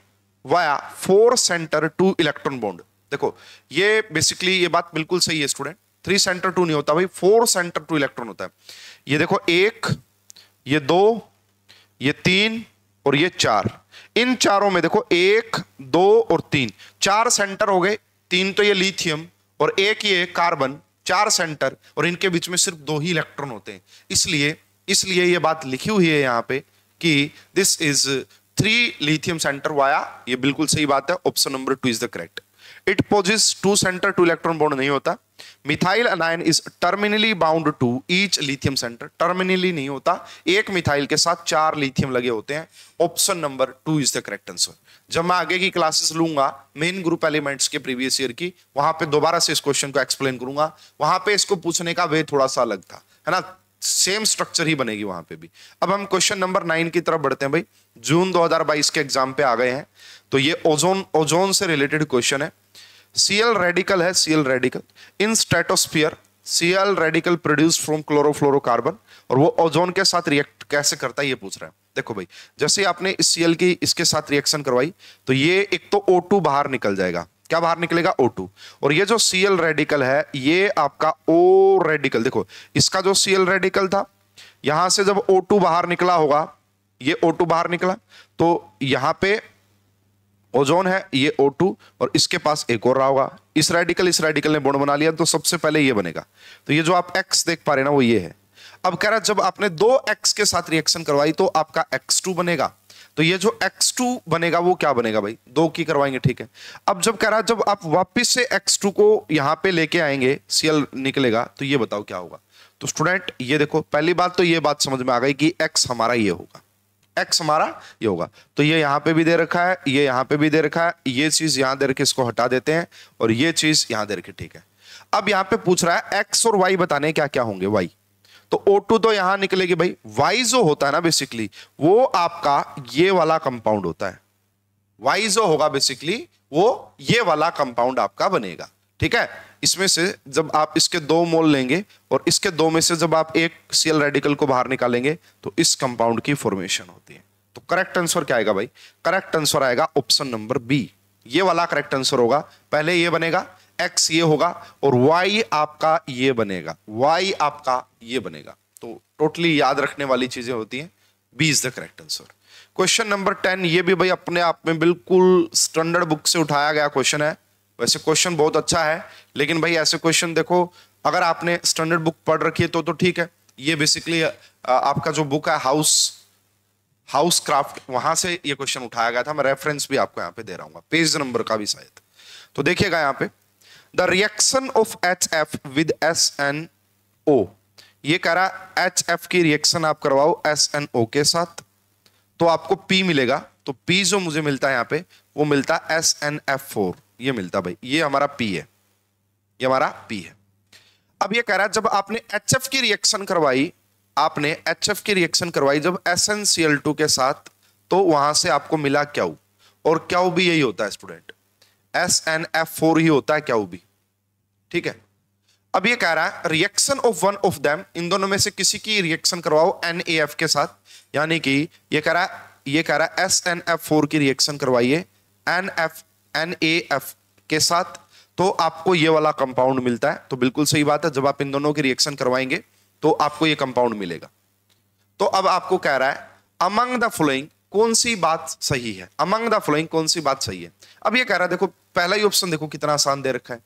via four centre two electron bond देखो ये बेसिकली ये बात बिल्कुल सही है स्टूडेंट थ्री सेंटर टू नहीं होता भाई फोर सेंटर टू इलेक्ट्रॉन होता है ये देखो एक ये दो ये तीन और ये चार इन चारों में देखो एक दो और तीन चार सेंटर हो गए तीन तो ये लिथियम और एक ये कार्बन चार सेंटर और इनके बीच में सिर्फ दो ही इलेक्ट्रॉन होते हैं इसलिए इसलिए ये बात लिखी हुई है यहाँ पे कि this is three lithium centre via ये बिल्कुल सही बात है option number two is the correct it possess two centre two electron bond नहीं होता methyl anion is terminally bound to each lithium centre terminally नहीं होता एक मिथाइल के साथ चार लिथियम लगे होते हैं option number two is the correct answer जब मैं आगे की क्लासेस लूंगा मेन ग्रुप एलिमेंट्स के प्रीवियस ईयर की वहां पे दोबारा से इस क्वेश्चन को एक्सप्लेन करूंगा वहां पे इसको पूछने का वे थोड़ा सा अलग था है ना सेम स्ट्रक्चर ही बनेगी वहां पे भी अब हम क्वेश्चन नंबर नाइन की तरफ बढ़ते हैं भाई जून 2022 के एग्जाम पे आ गए हैं तो ये ओजोन ओजोन से रिलेटेड क्वेश्चन है सीएल रेडिकल है CL radical in stratosphere CL radical produce from chlorofluorocarbon और वो ओजोन के साथ रिएक्ट कैसे करता है ये पूछ रहा है देखो भाई जैसे आपने इस सीएल की इसके साथ रिएक्शन करवाई तो ये एक तो O2 बाहर निकल जाएगा क्या बाहर निकलेगा O2 और ये जो Cl रेडिकल है ये आपका O रेडिकल देखो इसका जो Cl रेडिकल था यहां से जब O2 बाहर निकला होगा ये O2 बाहर निकला तो यहां पे ओजोन है ये ओ टू और इसके पास एक और रहा होगा इस रेडिकल इस रेडिकल ने बॉन्ड बना लिया तो सबसे पहले ये बनेगा तो ये जो आप एक्स देख पा रहे ना वो ये है अब कह रहा जब आपने दो एक्स के साथ रिएक्शन करवाई तो आपका एक्स टू बनेगा तो ये जो x2 बनेगा वो क्या बनेगा भाई दो की करवाएंगे ठीक है अब जब कह रहा जब आप वापस से x2 को यहां पे लेके आएंगे Cl निकलेगा तो ये बताओ क्या होगा तो स्टूडेंट ये देखो पहली बात तो ये बात समझ में आ गई कि x हमारा ये होगा एक्स हमारा ये होगा तो ये यहाँ पे भी दे रखा है ये यहाँ पे भी दे रखा है ये चीज यहाँ दे रखे इसको हटा देते हैं और ये चीज यहाँ दे रखी ठीक है अब यहाँ पे पूछ रहा है एक्स और वाई बताने क्या क्या होंगे वाई तो O2 तो यहां निकलेगी भाई वाई जो होता है ना बेसिकली वो आपका ये वाला कंपाउंड होता है वाई जो होगा बेसिकली वो ये वाला कंपाउंड आपका बनेगा ठीक है इसमें से जब आप इसके दो मोल लेंगे और इसके दो में से जब आप एक सीएल रेडिकल को बाहर निकालेंगे तो इस कंपाउंड की फॉर्मेशन होती है तो करेक्ट आंसर क्या आएगा भाई करेक्ट आंसर आएगा ऑप्शन नंबर बी ये वाला करेक्ट आंसर होगा पहले ये बनेगा एक्स ये होगा और वाई आपका ये बनेगा वाई आपका ये बनेगा तो टोटली याद रखने वाली चीजें होती हैं B is the correct answer question number ten ये भी भाई अपने आप में बिल्कुल स्टैंडर्ड बुक से उठाया गया क्वेश्चन है वैसे क्वेश्चन बहुत अच्छा है लेकिन भाई ऐसे क्वेश्चन देखो अगर आपने स्टैंडर्ड बुक पढ़ रखी है तो तो ठीक है ये बेसिकली आपका जो बुक है हाउस हाउस क्राफ्ट वहां से ये क्वेश्चन उठाया गया था मैं रेफरेंस भी आपको यहाँ पे दे रहा हूँ पेज नंबर का भी शायद तो देखिएगा यहाँ पे the reaction of H F with S N O ये कह रहा एच एफ की रिएक्शन आप करवाओ एस एन ओ के साथ तो आपको पी मिलेगा तो पी जो मुझे मिलता है यहाँ पे वो मिलता है एस एन एफ फोर ये मिलता भाई ये हमारा पी है ये हमारा पी है अब ये कह रहा है जब आपने एच की रिएक्शन करवाई आपने एच की रिएक्शन करवाई जब एस के साथ तो वहां से आपको मिला क्या और क्या भी यही होता है student S N F four ही होता है क्या भी ठीक है अब ये कह रहा है reaction of one of them इन दोनों में से किसी की रिएक्शन करवाओ एन ए एफ के साथ यानी कि ये कह रहा है ये कह रहा है एस एन एफ फोर की रिएक्शन करवाइए N F N A F के साथ तो आपको ये वाला कंपाउंड मिलता है तो बिल्कुल सही बात है जब आप इन दोनों के रिएक्शन करवाएंगे तो आपको ये कंपाउंड मिलेगा तो अब आपको कह रहा है अमंग द फ्लोइंग कौन सी बात सही है अमंग द फ्लोइंग कौन सी बात सही है अब ये कह रहा है देखो पहला ही ऑप्शन देखो कितना आसान दे रखा है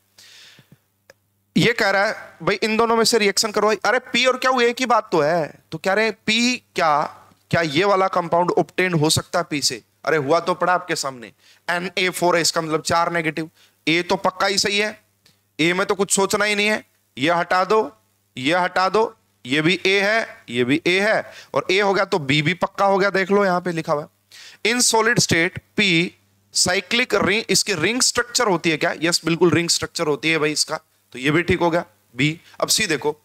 ये कह रहा है भाई इन दोनों में से रिएक्शन करो अरे पी और क्या एक ही बात तो है तो कह रहे पी क्या क्या ये वाला कंपाउंड ऑप्टेन हो सकता है पी से अरे हुआ तो पड़ा आपके सामने एन ए फोर है इसका मतलब चार नेगेटिव ए तो पक्का ही सही है ए में तो कुछ सोचना ही नहीं है यह हटा दो यह हटा दो ये भी ए है ये भी ए है और ए हो गया तो बी भी पक्का हो गया देख लो यहां पे लिखा हुआ in solid state P cyclic ring इसकी रिंग स्ट्रक्चर होती है क्या यस बिल्कुल रिंग स्ट्रक्चर होती है भाई इसका तो ये भी ठीक हो गया बी अब सी देखो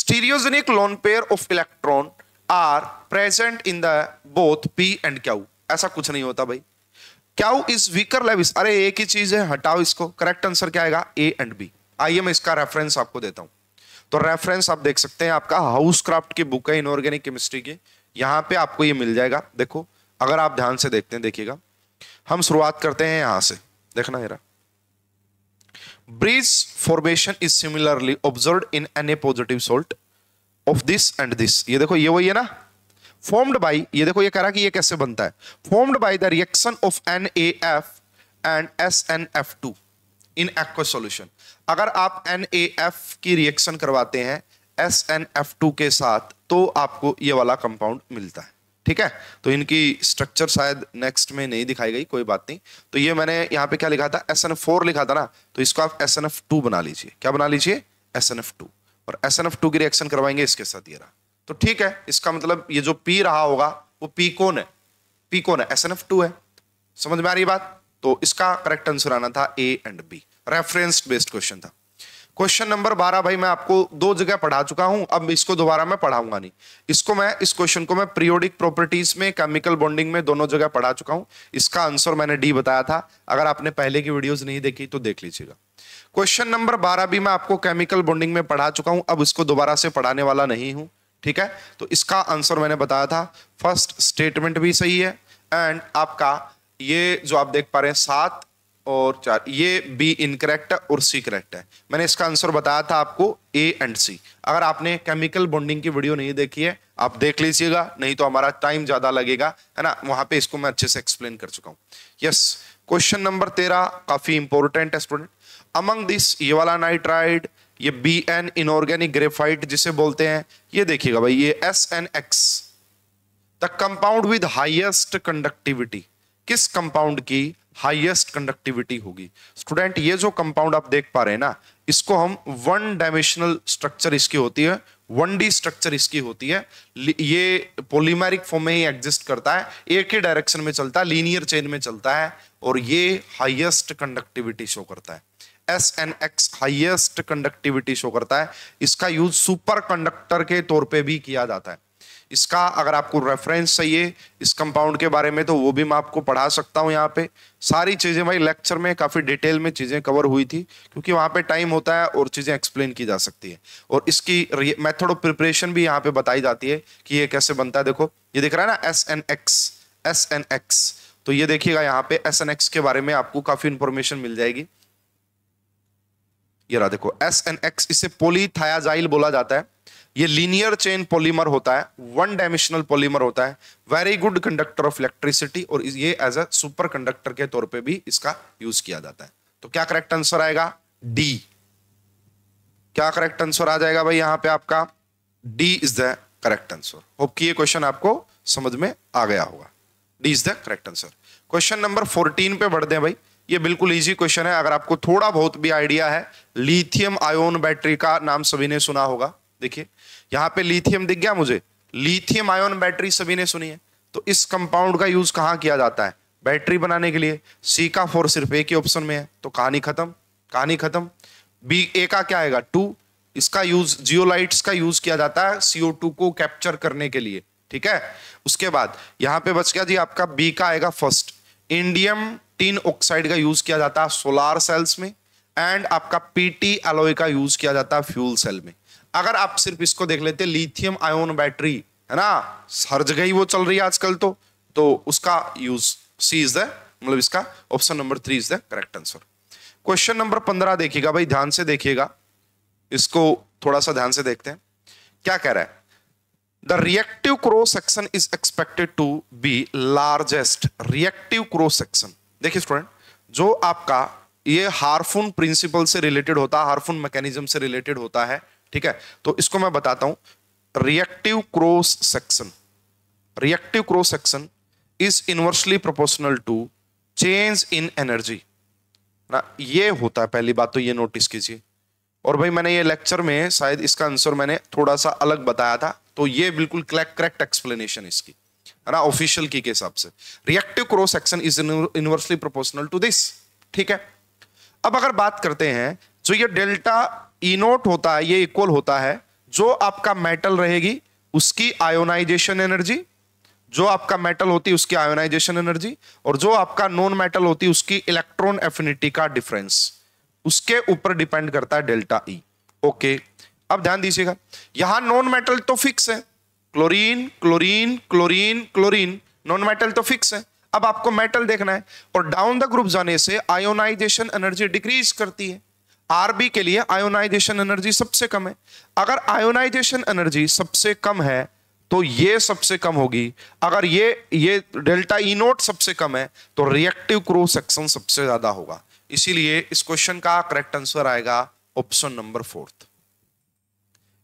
stereogenic lone pair of electron are present in the both P and Q ऐसा कुछ नहीं होता भाई क्या इस वीकर लेविस अरे एक ही चीज है हटाओ इसको करेक्ट आंसर क्या आएगा ए एंड बी आइए मैं इसका रेफरेंस आपको देता हूं तो रेफरेंस आप देख सकते हैं आपका हाउस क्राफ्ट की बुक है इनऑर्गेनिक केमिस्ट्री की यहां पे आपको ये मिल जाएगा देखो अगर आप ध्यान से देखते हैं देखिएगा हम शुरुआत करते हैं यहां से देखना मेरा bridge formation is similarly observe in N A positive salt of this and this ये देखो ये वही है ना फॉर्म्ड बाई ये देखो ये कह रहा है कि ये कैसे बनता है formed by the reaction of N A F and S N F two in aq solution अगर आप एन ए एफ की रिएक्शन करवाते हैं एस एन एफ टू के साथ तो आपको ये वाला कंपाउंड मिलता है ठीक है तो इनकी स्ट्रक्चर शायद नेक्स्ट में नहीं दिखाई गई कोई बात नहीं तो ये मैंने यहाँ पे क्या लिखा था एस एन एफ फोर लिखा था ना तो इसको आप एस एन एफ टू बना लीजिए क्या बना लीजिए एस एन एफ टू और एस एन एफ टू की रिएक्शन करवाएंगे इसके साथ ये रहा तो ठीक है इसका मतलब ये जो पी रहा होगा वो पी कौन है पी कौन है एस एन एफ टू है समझ में आ रही बात तो इसका करेक्ट आंसर आना था A and B reference based question था क्वेश्चन नंबर बारह भाई मैं आपको दो जगह पढ़ा चुका हूं अब इसको दोबारा मैं पढ़ाऊंगा नहीं इसको मैं इस क्वेश्चन को मैं प्रियोडिक प्रॉपर्टीज में केमिकल बॉन्डिंग में दोनों जगह पढ़ा चुका हूं इसका आंसर मैंने डी बताया था अगर आपने पहले की वीडियोस नहीं देखी तो देख लीजिएगा क्वेश्चन नंबर बारह भी मैं आपको केमिकल बॉन्डिंग में पढ़ा चुका हूं अब इसको दोबारा से पढ़ाने वाला नहीं हूं ठीक है तो इसका आंसर मैंने बताया था फर्स्ट स्टेटमेंट भी सही है एंड आपका ये जो आप देख पा रहे हैं सात और चार ये बी इनकरेक्ट है और सी करेक्ट है मैंने इसका आंसर बताया था आपको ए एंड सी अगर आपने केमिकल बॉन्डिंग की वीडियो नहीं देखी है आप देख लीजिएगा नहीं तो हमारा टाइम ज़्यादा लगेगा है ना वहां पे इसको मैं अच्छे से एक्सप्लेन कर चुका हूं यस क्वेश्चन नंबर तेरह काफ़ी इंपॉर्टेंट है स्टूडेंट अमंग दिस ये वाला नाइट्राइड ये बी एन इनऑर्गेनिक ग्रेफाइट जिसे बोलते हैं ये देखिएगा भाई ये S N X the compound with highest conductivity किस कंपाउंड की हाइएस्ट कंडक्टिविटी होगी स्टूडेंट ये जो कंपाउंड आप देख पा रहे हैं ना इसको हम वन डायमेंशनल स्ट्रक्चर इसकी होती है वन डी स्ट्रक्चर इसकी होती है ये पोलीमेरिक फॉर्म में ही एग्जिस्ट करता है एक ही डायरेक्शन में चलता है लीनियर चेन में चलता है और ये हाइएस्ट कंडक्टिविटी शो करता है S N X highest conductivity show करता है इसका यूज सुपर कंडक्टर के तौर पे भी किया जाता है इसका अगर आपको रेफरेंस चाहिए इस कंपाउंड के बारे में तो वो भी मैं आपको पढ़ा सकता हूँ यहाँ पे सारी चीज़ें भाई लेक्चर में काफ़ी डिटेल में चीज़ें कवर हुई थी क्योंकि वहां पे टाइम होता है और चीज़ें एक्सप्लेन की जा सकती है और इसकी मेथड ऑफ प्रिपरेशन भी यहाँ पे बताई जाती है कि ये कैसे बनता है देखो ये दिख रहा है ना S N X S N X तो ये देखिएगा यहाँ पे एस एन एक्स के बारे में आपको काफ़ी इन्फॉर्मेशन मिल जाएगी ये रहा देखो एस एन एक्स इसे पोलीथायाजाइल बोला जाता है ये लीनियर चेन पॉलीमर होता है वन डायमेंशनल पॉलीमर होता है very good conductor of electricity और ये एज अ सुपर कंडक्टर के तौर पे भी इसका यूज किया जाता है तो क्या करेक्ट आंसर आएगा डी क्या करेक्ट आंसर आ जाएगा भाई यहां पे आपका D is the correct answer hope कि ये क्वेश्चन आपको समझ में आ गया होगा D is the correct answer question number fourteen पे बढ़ दे भाई ये बिल्कुल इजी क्वेश्चन है अगर आपको थोड़ा बहुत भी आइडिया है लिथियम आयोन बैटरी का नाम सभी ने सुना होगा देखिए यहां पे लिथियम दिख गया मुझे लिथियम आयोन बैटरी सभी ने सुनी है तो इस कंपाउंड का यूज कहां किया जाता है बैटरी बनाने के लिए सी का फोर सिर्फ एक ही ऑप्शन में है तो कहानी खत्म कहानी खत्म बी ए का क्या आएगा टू इसका यूज जियोलाइट का यूज किया जाता है सीओ टू को कैप्चर करने के लिए ठीक है उसके बाद यहां पे बच गया जी आपका बी का आएगा फर्स्ट इंडियम टीन ऑक्साइड का यूज किया जाता है सोलार सेल्स में एंड आपका पीटी एलोए का यूज किया जाता है फ्यूल सेल में अगर आप सिर्फ इसको देख लेते लिथियम आयोन बैटरी है ना हर जगह ही वो चल रही है आजकल तो तो उसका यूज सी इज द मतलब इसका option number three is the correct answer question number पंद्रह देखिएगा भाई ध्यान से देखिएगा इसको थोड़ा सा ध्यान से देखते हैं क्या कह रहा है the reactive cross section is expected to be largest reactive cross section देखिए स्टूडेंट जो आपका ये हार्फोन प्रिंसिपल से रिलेटेड होता है हार्फोन मैकेनिज्म से रिलेटेड होता है ठीक है तो इसको मैं बताता हूं reactive cross section reactive cross section is inversely proportional to change in energy ना ये होता है पहली बात तो ये नोटिस कीजिए और भाई मैंने ये लेक्चर में शायद इसका आंसर मैंने थोड़ा सा अलग बताया था तो ये बिल्कुल करेक्ट एक्सप्लेनेशन इसकी रहा ऑफिशियल की के हिसाब से reactive cross section is inversely proportional to this ठीक है अब अगर बात करते हैं जो ये डेल्टा ई नोट होता है ये इक्वल होता है जो आपका मेटल रहेगी उसकी आयोनाइजेशन एनर्जी जो आपका मेटल होती है उसकी आयोनाइजेशन एनर्जी और जो आपका नॉन मेटल होती है उसकी इलेक्ट्रॉन एफिनिटी का डिफरेंस उसके ऊपर डिपेंड करता है डेल्टा ई ओके अब ध्यान दीजिएगा यहां नॉन मेटल तो फिक्स है chlorine chlorine chlorine chlorine non metal तो फिक्स है अब आपको मेटल देखना है और डाउन द ग्रुप जाने से आयोनाइजेशन एनर्जी डिक्रीज करती है आरबी के लिए आयोनाइजेशन एनर्जी सबसे कम है अगर आयोनाइजेशन एनर्जी सबसे कम है तो ये सबसे कम होगी अगर ये ये डेल्टा ई नोट सबसे कम है तो रिएक्टिव क्रो सेक्शन सबसे ज्यादा होगा इसीलिए इस क्वेश्चन का करेक्ट आंसर आएगा ऑप्शन नंबर फोर्थ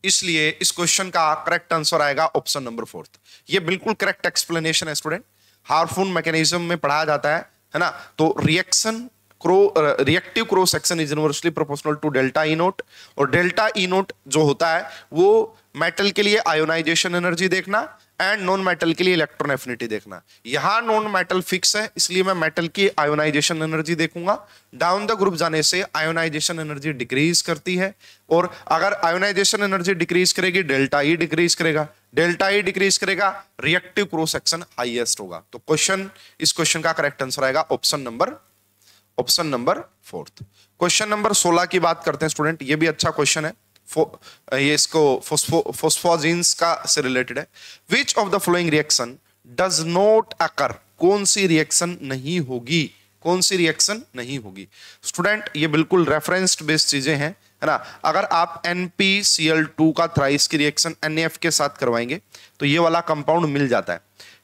इसलिए इस क्वेश्चन का करेक्ट आंसर आएगा ऑप्शन नंबर फोर्थ ये बिल्कुल करेक्ट एक्सप्लेनेशन है स्टूडेंट हार्फून मैकेनिज्म में पढ़ाया जाता है है ना तो reaction cross reactive cross section is universally proportional to delta E naught और डेल्टा ई नोट जो होता है वो मेटल के लिए आयोनाइजेशन एनर्जी देखना एंड नॉन मेटल के लिए इलेक्ट्रॉन एफिनिटी देखना यहां नॉन मेटल फिक्स है इसलिए मैं मेटल की आयोनाइजेशन एनर्जी देखूंगा डाउन द ग्रुप जाने से आयोनाइजेशन एनर्जी डिक्रीज करती है और अगर आयोनाइजेशन एनर्जी डिक्रीज करेगी डेल्टा ई डिक्रीज करेगा डेल्टा ई डिक्रीज करेगा रिएक्टिव क्रॉस सेक्शन हाइएस्ट होगा तो क्वेश्चन इस क्वेश्चन का करेक्ट आंसर आएगा option number option number fourth question number सोलह की बात करते हैं स्टूडेंट ये भी अच्छा क्वेश्चन है ये इसको फोस्फोजिन्स का से रिलेटेड है which of the following reaction does not occur कौन सी रिएक्शन नहीं होगी कौन सी रिएक्शन नहीं होगी स्टूडेंट ये बिल्कुल रेफरेंस्ड बेस्ड चीजें हैं है ना अगर आप NPCl2 का थ्राइस की रिएक्शन NF के साथ करवाएंगे तो ये वाला कंपाउंड मिल जाता है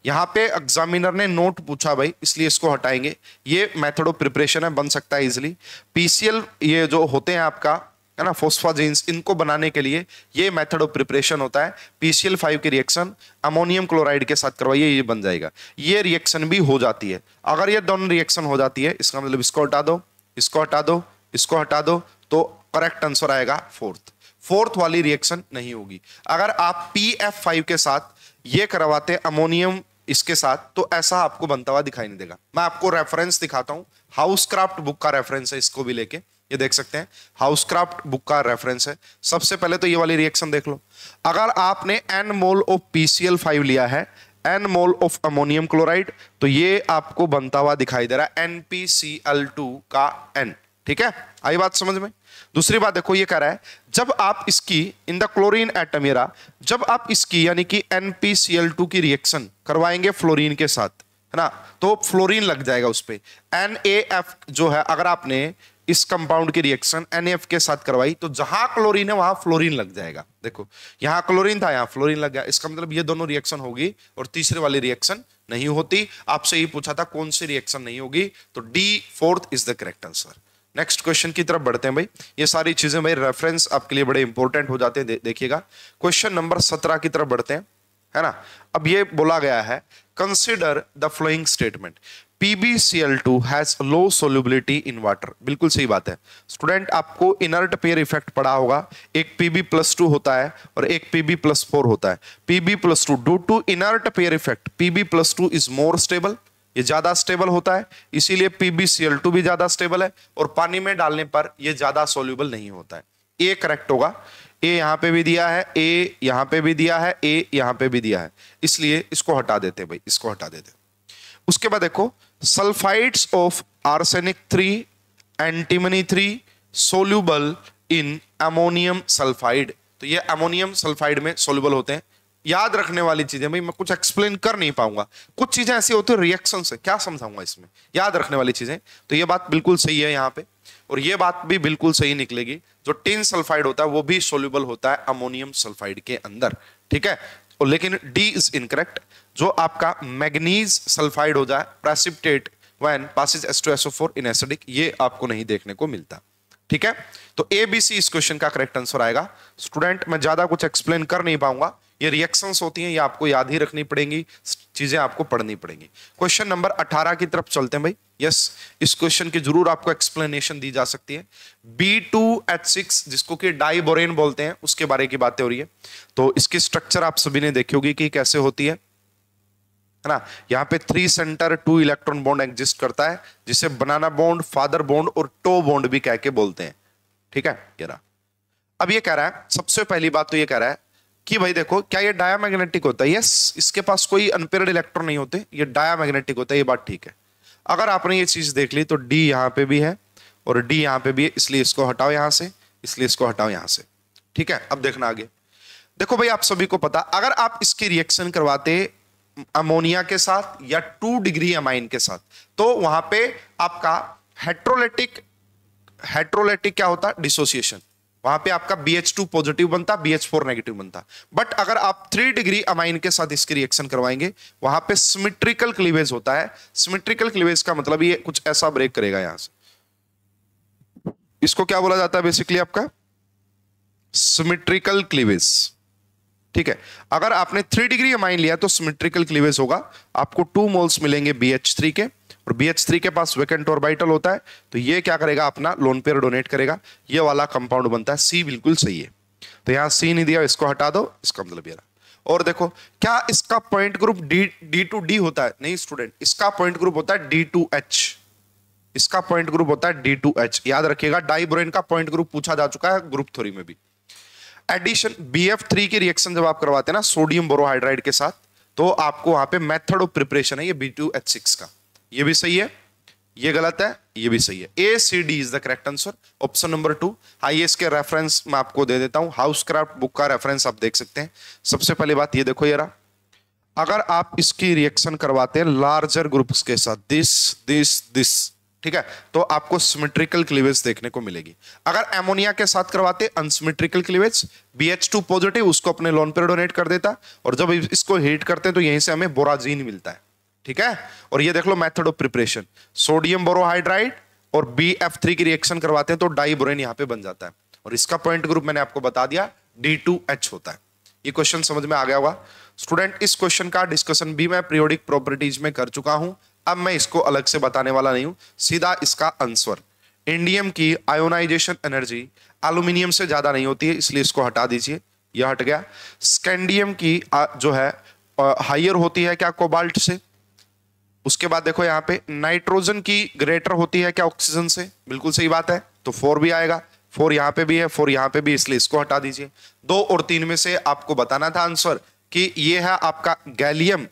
यहाँ पे एग्जामिनर ने नोट पूछा भाई इसलिए इसको हटाएंगे ये मेथड ऑफ प्रिपरेशन है बन सकता है इजिली पीसीएल ये जो होते हैं आपका है ना फोस्फाजीन्स इनको बनाने के लिए ये मेथड ऑफ प्रिपरेशन होता है पीसीएल फाइव के रिएक्शन अमोनियम क्लोराइड के साथ करवाइए ये बन जाएगा ये रिएक्शन भी हो जाती है अगर ये दोनों रिएक्शन हो जाती है इसका मतलब इसको हटा दो इसको हटा दो इसको हटा दो तो करेक्ट आंसर आएगा फोर्थ फोर्थ वाली रिएक्शन नहीं होगी अगर आप पी एफ फाइव के साथ ये करवाते अमोनियम इसके साथ तो ऐसा आपको बनता हुआ दिखाई नहीं देगा मैं आपको रेफरेंस दिखाता हूँ हाउस क्राफ्ट बुक का रेफरेंस है इसको भी लेके ये देख सकते हैं हाउसक्राफ्ट बुक का रेफरेंस है सबसे पहले तो ये वाली रिएक्शन देख लो अगर आपने N mole of PCL five लिया है N mole of ammonium chloride तो ये आपको बनता हुआ दिखाई दे रहा है टू का एन ठीक है आई बात समझ में दूसरी बात देखो ये कह रहा है जब आप इसकी in the chlorine atom era जब आप इसकी यानी कि टू की रिएक्शन करवाएंगे फ्लोरीन के साथ है ना तो फ्लोरीन लग जाएगा उस पर एन जो है अगर आपने इस कंपाउंड की रिएक्शन एनएफ के साथ करवाई तो जहां क्लोरीन है वहां फ्लोरीन लग जाएगा देखो यहां क्लोरीन था यहां फ्लोरीन लग गया इसका मतलब ये दोनों रिएक्शन होगी और तीसरे वाली रिएक्शन नहीं होती आपसे ये पूछा था कौन सी रिएक्शन नहीं होगी तो D fourth is the correct answer next question की तरफ बढ़ते हैं भाई ये सारी चीजें भाई रेफरेंस आपके लिए बड़े इंपॉर्टेंट हो जाते हैं दे, देखिएगा क्वेश्चन नंबर सत्रह की तरफ बढ़ते हैं है ना अब ये बोला गया है consider the following statement PbCl2 has low solubility in water. बिल्कुल सही बात है स्टूडेंट आपको इनर्ट पेयर इफेक्ट पड़ा होगा एक Pb प्लस टू होता है और एक Pb प्लस फोर होता है Pb plus two due to inert pair effect Pb plus two is more stable ये ज्यादा स्टेबल होता है इसीलिए PbCl2 भी ज्यादा स्टेबल है और पानी में डालने पर ये ज्यादा सोल्यूबल नहीं होता है ए करेक्ट होगा ए यहां पे भी दिया है ए यहां पे भी दिया है ए यहां पे भी दिया है इसलिए इसको हटा देते भाई इसको हटा देते उसके बाद देखो sulfides of arsenic 3 antimony 3 soluble in ammonium sulfide तो ये अमोनियम सल्फाइड में सोल्यूबल होते हैं याद रखने वाली चीजें भाई मैं कुछ एक्सप्लेन कर नहीं पाऊंगा कुछ चीजें ऐसी होती है रिएक्शन से क्या समझाऊंगा इसमें याद रखने वाली चीजें तो ये बात बिल्कुल सही है यहाँ पे और ये बात भी बिल्कुल सही निकलेगी जो टिन सल्फाइड होता है वो भी सोल्यूबल होता है अमोनियम सल्फाइड के अंदर ठीक है और लेकिन डी इज इनकरेक्ट जो आपका मैग्नीज सल्फाइड हो जाए precipitate when passes S two SO four in acidic ये आपको नहीं देखने को मिलता ठीक है तो ए बी सी इस क्वेश्चन का करेक्ट आंसर आएगा स्टूडेंट मैं ज्यादा कुछ एक्सप्लेन कर नहीं पाऊंगा ये रिएक्शंस होती हैं ये आपको याद ही रखनी पड़ेंगी चीजें आपको पढ़नी पड़ेंगी क्वेश्चन नंबर 18 की तरफ चलते हैं भाई यस इस क्वेश्चन की जरूर आपको एक्सप्लेनेशन दी जा सकती है बी टू एच सिक्स जिसको कि डाइबोरेन बोलते हैं उसके बारे की बातें हो रही है तो इसकी स्ट्रक्चर आप सभी ने देखी होगी कि कैसे होती है है ना यहाँ पे three centre two electron bond exist करता है जिसे बनाना बॉन्ड फादर बॉन्ड और टो बॉन्ड भी कह के बोलते हैं ठीक है ये रहा अब ये कह रहा है सबसे पहली बात तो ये कह रहा है कि भाई देखो क्या ये डायामैग्नेटिक होता है यस इसके पास कोई अनपेयर्ड इलेक्ट्रॉन नहीं होते ये मैग्नेटिक होता है ये बात ठीक है अगर आपने ये चीज देख ली तो डी यहाँ पे भी है और डी यहाँ पे भी है इसलिए इसको हटाओ यहाँ से इसलिए इसको हटाओ यहाँ से ठीक है अब देखना आगे देखो भाई आप सभी को पता अगर आप इसकी रिएक्शन करवाते अमोनिया के साथ या टू डिग्री अमाइन के साथ तो वहां पे आपका हेट्रोलेटिक हेट्रोलेटिक क्या होता है डिसोसिएशन वहां पे आपका BH2 पॉजिटिव बनता फोर नेगेटिव बनता बट अगर आप थ्री डिग्री अमाइन के साथ इसकी रिएक्शन करवाएंगे वहां पे सिमेट्रिकल क्लीवेज होता है सिमेट्रिकल क्लीवेज का मतलब ये कुछ ऐसा ब्रेक करेगा यहां से इसको क्या बोला जाता है बेसिकली आपका सिमेट्रिकल क्लीवेज ठीक है अगर आपने थ्री डिग्री माइन लिया तो सिमेट्रिकल क्लीवेज होगा आपको टू मोल्स मिलेंगे बी एच थ्री के और बी एच थ्री के पास वेकेंट बाइटल होता है तो ये क्या करेगा अपना लोन पेयर डोनेट करेगा ये वाला कंपाउंड बनता है सी बिल्कुल सही है तो यहाँ सी नहीं दिया इसको हटा दो इसका मतलब ये और देखो क्या इसका point group D D two D होता है नहीं स्टूडेंट इसका पॉइंट ग्रुप होता है डी टू एच इसका पॉइंट ग्रुप होता है डी टू एच याद रखिएगा डाइब्रोइन का पॉइंट ग्रुप पूछा जा चुका है ग्रुप थ्री में भी एडिशन बी एफ थ्री के रिएक्शन जब आप करवाते हैं ना सोडियम बोरोहाइड्राइड के साथ तो आपको वहां पे मेथड ऑफ प्रिपरेशन है ये बी टू एच सिक्स का ये भी सही है ये गलत है ये भी सही है A C D is the correct answer option number two आइए के रेफरेंस मैं आपको दे देता हूं हाउस क्राफ्ट बुक का रेफरेंस आप देख सकते हैं सबसे पहली बात ये देखो यार अगर आप इसकी रिएक्शन करवाते हैं लार्जर ग्रुप्स के साथ दिस दिस दिस ठीक है तो आपको सिमेट्रिकल क्लीवेज देखने को मिलेगी अगर एमोनिया के साथ करवाते unsymmetrical cleavage B H two positive उसको अपने लोन पर डोनेट कर देता और जब इसको हीट करते हैं तो यहीं से हमें बोराजीन मिलता है ठीक है और ये देख लो method of preparation sodium borohydride और बी एफ थ्री की रिएक्शन करवाते हैं तो डाई बोरेन यहां पे बन जाता है और इसका पॉइंट ग्रुप मैंने आपको बता दिया डी टू एच होता है ये क्वेश्चन समझ में आ गया होगा स्टूडेंट इस क्वेश्चन का डिस्कशन भी मैं पीरियोडिक प्रॉपर्टीज में कर चुका हूं अब मैं इसको अलग से बताने वाला नहीं हूं सीधा इसका आंसर इंडियम की आयोनाइजेशन एनर्जी एल्यूमिनियम से ज़्यादा नहीं होती है इसलिए इसको हटा दीजिए यह हट गया स्कैंडियम की जो है हाइयर होती है क्या कोबाल्ट से उसके बाद देखो यहाँ पे नाइट्रोजन की ग्रेटर होती है क्या ऑक्सीजन से बिल्कुल सही बात है तो फोर भी आएगा फोर यहां पे भी है फोर यहाँ पे भी इसलिए इसको हटा दीजिए दो और तीन में से आपको बताना था आंसर कि ये है आपका गैलियम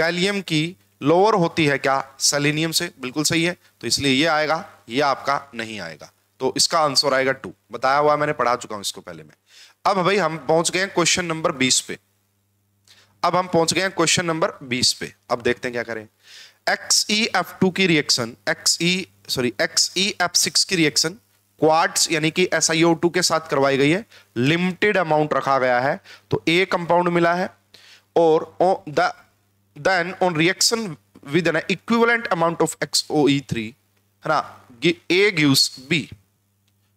गैलियम की लोअर होती है क्या सेलेनियम से बिल्कुल सही है तो इसलिए ये आएगा ये आपका नहीं आएगा तो इसका आंसर आएगा टू बताया हुआ मैंने पढ़ा चुका हूं इसको पहले मैं अब भाई हम पहुंच गए क्वेश्चन नंबर बीस पे अब हम पहुंच गए क्वेश्चन नंबर बीस पे अब देखते हैं क्या करें एक्स ई एफ टू की reaction X E sorry X E F six की रिएक्शन क्वार्ट्स यानी कि एस आई ओ टू के साथ करवाई गई है लिमिटेड अमाउंट रखा गया है तो ए कंपाउंड मिला है और the then on reaction with an equivalent amount of XOE3 है ना A gives B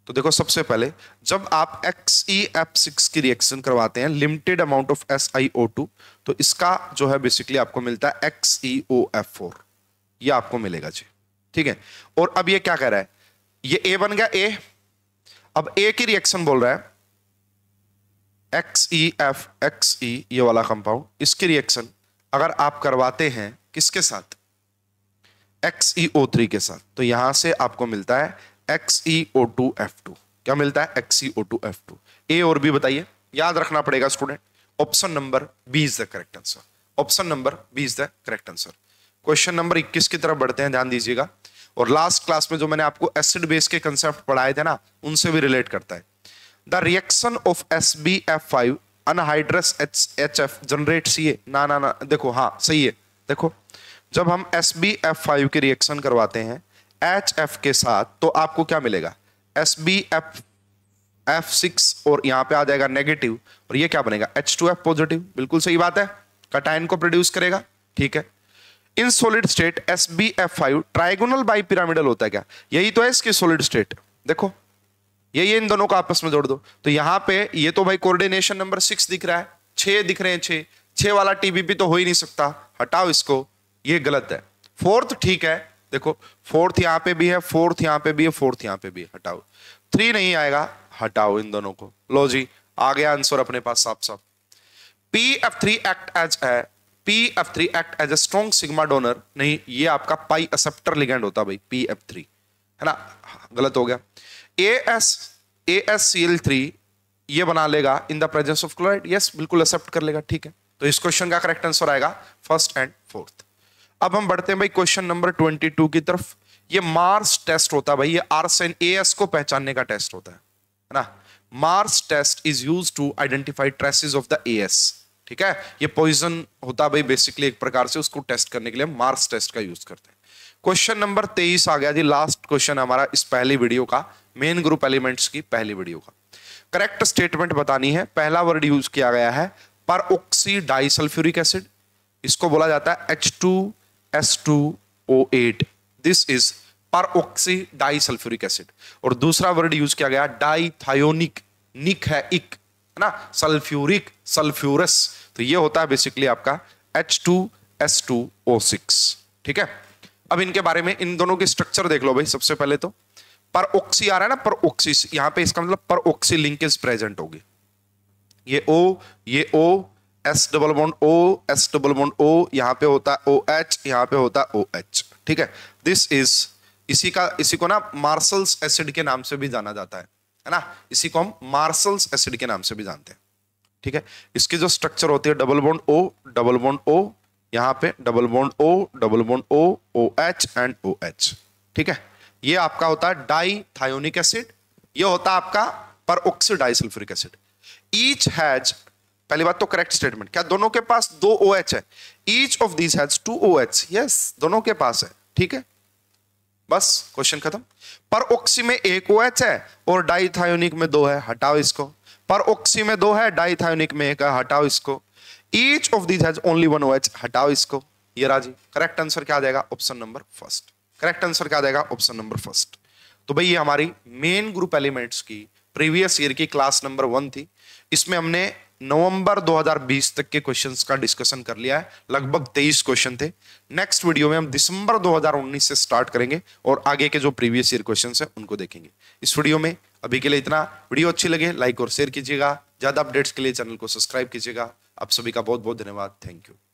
तो देखो सबसे पहले जब आप XEF6 की रिएक्शन करवाते हैं लिमिटेड अमाउंट ऑफ SiO2 तो इसका जो है बेसिकली आपको मिलता है XeOF4 ये आपको मिलेगा जी ठीक है और अब ये क्या कह रहा है ये ए बन गया ए अब ए की रिएक्शन बोल रहा है X E F X E ये वाला कंपाउंड इसकी रिएक्शन अगर आप करवाते हैं किसके साथ एक्स ई ओ थ्री के साथ तो यहां से आपको मिलता है X E O two F two क्या मिलता है X E O two F two A और बी बताइए याद रखना पड़ेगा student option number B is the correct answer option number B is the correct answer question number इक्कीस की तरफ बढ़ते हैं ध्यान दीजिएगा और लास्ट क्लास में जो मैंने आपको एसिड बेस के कंसेप्ट पढ़ाए थे ना उनसे भी रिलेट करता है the reaction of S B F five anhydrous H H F generate C A ना ना ना देखो हाँ सही है देखो जब हम एस बी एफ फाइव के रिएक्शन करवाते हैं एच एफ के साथ तो आपको क्या मिलेगा S B F F six और यहाँ पे आ जाएगा नेगेटिव और ये क्या बनेगा एच टू एफ पॉजिटिव बिल्कुल सही बात है कटाइन को प्रोड्यूस करेगा ठीक है in solid state S B F five trigonal bipyramidal होता है क्या यही तो है इसकी सोलिड स्टेट देखो ये ये इन दोनों को आपस में जोड़ दो तो यहाँ पे ये तो भाई कोऑर्डिनेशन नंबर सिक्स दिख रहा है छः दिख रहे हैं छे छे वाला टीबीपी तो हो ही नहीं सकता हटाओ इसको ये गलत है फोर्थ ठीक है देखो फोर्थ यहाँ पे भी है फोर्थ यहाँ पे भी है फोर्थ यहाँ पे भी है हटाओ थ्री नहीं आएगा हटाओ इन दोनों को लो जी आ गया आंसर अपने पास साफ साफ P F three act as a P F three act as a strong sigma donor नहीं ये आपका पाई असेप्टर लिगेंड होता भाई पी एफ थ्री है ना गलत हो गया A S A S C L three ये बना लेगा in the presence of chloride yes बिल्कुल एक्सेप्ट कर लेगा ठीक है तो इस क्वेश्चन का करेक्ट आंसर आएगा फर्स्ट एंड फोर्थ अब हम बढ़ते हैं भाई क्वेश्चन नंबर ट्वेंटी टू की तरफ ये मार्स टेस्ट होता है भाई ये आरसेन ए एस को पहचानने का टेस्ट होता है है ना Marsh test is use to identify traces of the A S ठीक है ये पॉइजन होता भाई बेसिकली एक प्रकार से उसको टेस्ट करने के लिए मार्स टेस्ट का यूज करते हैं क्वेश्चन नंबर तेईस आ गया जी लास्ट क्वेश्चन हमारा इस पहली वीडियो का मेन ग्रुप एलिमेंट्स की पहली वीडियो का करेक्ट स्टेटमेंट बतानी है पहला वर्ड यूज किया गया है पर ऑक्सी डाइसल्फ्यूरिक एसिड इसको बोला जाता है H two S two O eight this is peroxydisulphuric acid और दूसरा वर्ड यूज किया गया डाई थायोनिक निक है इक है ना सल्फ्यूरिक सल्फ्यूरस तो ये होता है बेसिकली आपका H two S two O six ठीक है अब इनके बारे में इन दोनों की स्ट्रक्चर देख लो भाई सबसे पहले तो पर ऑक्सी आ रहा है ना पर ऑक्सी यहां पे इसका मतलब पर ऑक्सी लिंकेज प्रेजेंट होगी ये ओ ये O S double bond O S double bond O यहां पे होता है ओ एच यहां पे होता है ओ एच ठीक है दिस इज इसी का इसी को ना मार्सल्स एसिड के नाम से भी जाना जाता है है ना इसी को हम मार्सल्स एसिड के नाम से भी जानते हैं ठीक है इसकी जो स्ट्रक्चर होती है double bond O double bond O यहाँ पे double bond O double bond O O H and O H ठीक है ये आपका होता है डाई थायोनिक एसिड ये होता है आपका पर डाइसल्फ्रिक एसिड ईच हैज पहली बात तो करेक्ट स्टेटमेंट क्या दोनों के पास दो ओ OH है each of these has two O H yes दोनों के पास है ठीक है बस क्वेश्चन खत्म पर ओक्सी में एक ओ OH है और डाइथायोनिक में दो है हटाओ इसको पर ओक्सी में दो है डाइथायोनिक में एक है हटाओ इसको each of these has only one O H हटाओ इसको ये राजी करेक्ट आंसर क्या आ जाएगा option number first correct answer क्या देगा ऑप्शन नंबर फर्स्ट तो भाई ये हमारी मेन ग्रुप एलिमेंट्स की प्रीवियस ईयर की क्लास नंबर वन थी इसमें हमने नवंबर 2020 तक के क्वेश्चंस का डिस्कशन कर लिया है लगभग 23 क्वेश्चन थे नेक्स्ट वीडियो में हम दिसंबर 2019 से स्टार्ट करेंगे और आगे के जो प्रीवियस ईयर क्वेश्चन हैं उनको देखेंगे इस वीडियो में अभी के लिए इतना वीडियो अच्छी लगे लाइक और शेयर कीजिएगा ज़्यादा अपडेट्स के लिए चैनल को सब्सक्राइब कीजिएगा आप सभी का बहुत बहुत धन्यवाद थैंक यू